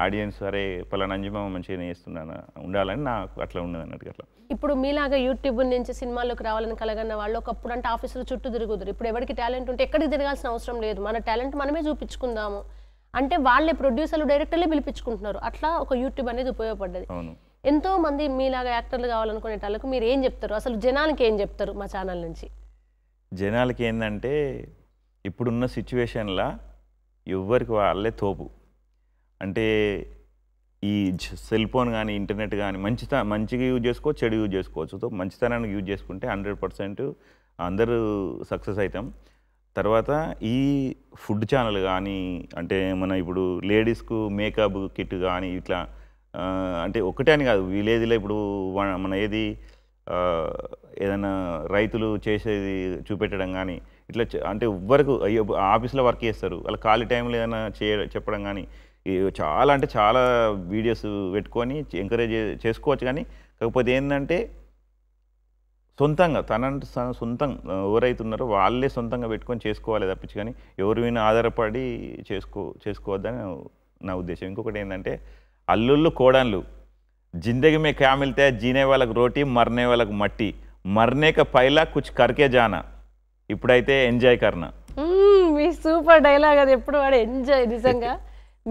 ఆడియన్స్ అరే పలానా అంజుమామ మంచిగా నేస్తున్నాను ఉండాలని నాకు అట్లా ఉండదు అన్నట్టు అట్లా ఇప్పుడు మీలాగా యూట్యూబ్ నుంచి సినిమాల్లోకి రావాలని కలగన్న వాళ్ళు ఒకప్పుడు అంటే ఆఫీసులో చుట్టూ తిరుగుదురు ఇప్పుడు ఎవరికి టాలెంట్ ఉంటే ఎక్కడికి తిరగాల్సిన అవసరం లేదు మన టాలెంట్ మనమే చూపించుకుందాము అంటే వాళ్ళే ప్రొడ్యూసర్లు డైరెక్టర్లే పిలిపించుకుంటున్నారు అట్లా ఒక యూట్యూబ్ అనేది ఉపయోగపడ్డది అవును ఎంతో మంది మీలాగా యాక్టర్లు కావాలనుకునే వాళ్ళకు మీరు ఏం చెప్తారు అసలు జనాలకి ఏం చెప్తారు మా ఛానల్ నుంచి జనాలకి ఏంటంటే ఇప్పుడున్న సిచ్యువేషన్లో ఎవరికి వాళ్ళే తోపు అంటే ఈ సెల్ ఫోన్ కానీ ఇంటర్నెట్ కానీ మంచిత మంచిగా యూజ్ చేసుకోవచ్చు చెడు యూజ్ చేసుకోవచ్చు సో మంచితనానికి యూజ్ చేసుకుంటే హండ్రెడ్ పర్సెంట్ అందరూ సక్సెస్ అవుతాం తర్వాత ఈ ఫుడ్ ఛానల్ కానీ అంటే మన ఇప్పుడు లేడీస్కు మేకప్ కిట్ కానీ ఇట్లా అంటే ఒకటే అని కాదు విలేజ్లో ఇప్పుడు మన ఏది ఏదైనా రైతులు చేసేది చూపెట్టడం కానీ ఇట్లా అంటే ఎవ్వరకు ఆఫీస్లో వర్క్ చేస్తారు అలా ఖాళీ టైంలో ఏదైనా చే చెప్పడం కానీ చాలా అంటే చాలా వీడియోస్ పెట్టుకొని ఎంకరేజ్ చేసుకోవచ్చు కానీ కాకపోతే ఏంటంటే సొంతంగా తన సొంతం ఉన్నారో వాళ్ళే సొంతంగా పెట్టుకొని చేసుకోవాలి తప్పించు కానీ ఎవరి మీద ఆధారపడి చేసుకో చేసుకోవద్దని నా ఉద్దేశం ఇంకొకటి ఏంటంటే అల్లుళ్ళు కోడన్లు జిందగీ మే క్యామిల్తే జీనే వాళ్ళకు రోటీ మరనే వాళ్ళకు మట్టి మర్నేక పైలా కుచ్ కరికే జానా ఇప్పుడైతే ఎంజాయ్ కర్నా సూపర్ డైలాగ్ అది ఎప్పుడు వాడు ఎంజాయ్ నిజంగా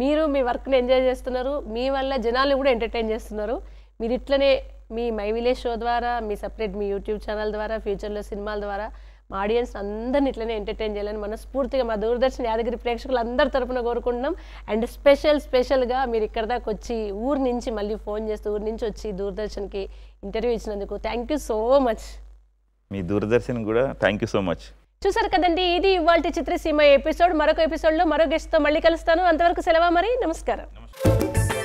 మీరు మీ వర్క్ని ఎంజాయ్ చేస్తున్నారు మీ వల్ల జనాలు కూడా ఎంటర్టైన్ చేస్తున్నారు మీరు ఇట్లనే మీ మై విలేజ్ షో ద్వారా మీ సపరేట్ మీ యూట్యూబ్ ఛానల్ ద్వారా ఫ్యూచర్లో సినిమాల ద్వారా మా ఆడియన్స్ అందరిని ఇట్లనే ఎంటర్టైన్ చేయాలని మనస్ఫూర్తిగా స్ఫూర్తిగా మా దూరదర్శన్ యాదగిరి ప్రేక్షకులు అందరి తరఫున కోరుకుంటున్నాం అండ్ స్పెషల్ స్పెషల్గా మీరు ఇక్కడ దాకా వచ్చి ఊరు నుంచి మళ్ళీ ఫోన్ చేస్తే ఊరు నుంచి వచ్చి దూరదర్శన్కి ఇంటర్వ్యూ ఇచ్చినందుకు థ్యాంక్ యూ సో మచ్ మీ దూరదర్శన్ కూడా థ్యాంక్ యూ సో మచ్ చూసారు కదండి ఇది ఇవాళ చిత్రసీమ ఎపిసోడ్ మరొక ఎపిసోడ్లో మరో గెస్ట్తో మళ్ళీ కలుస్తాను అంతవరకు సెలవు మరి నమస్కారం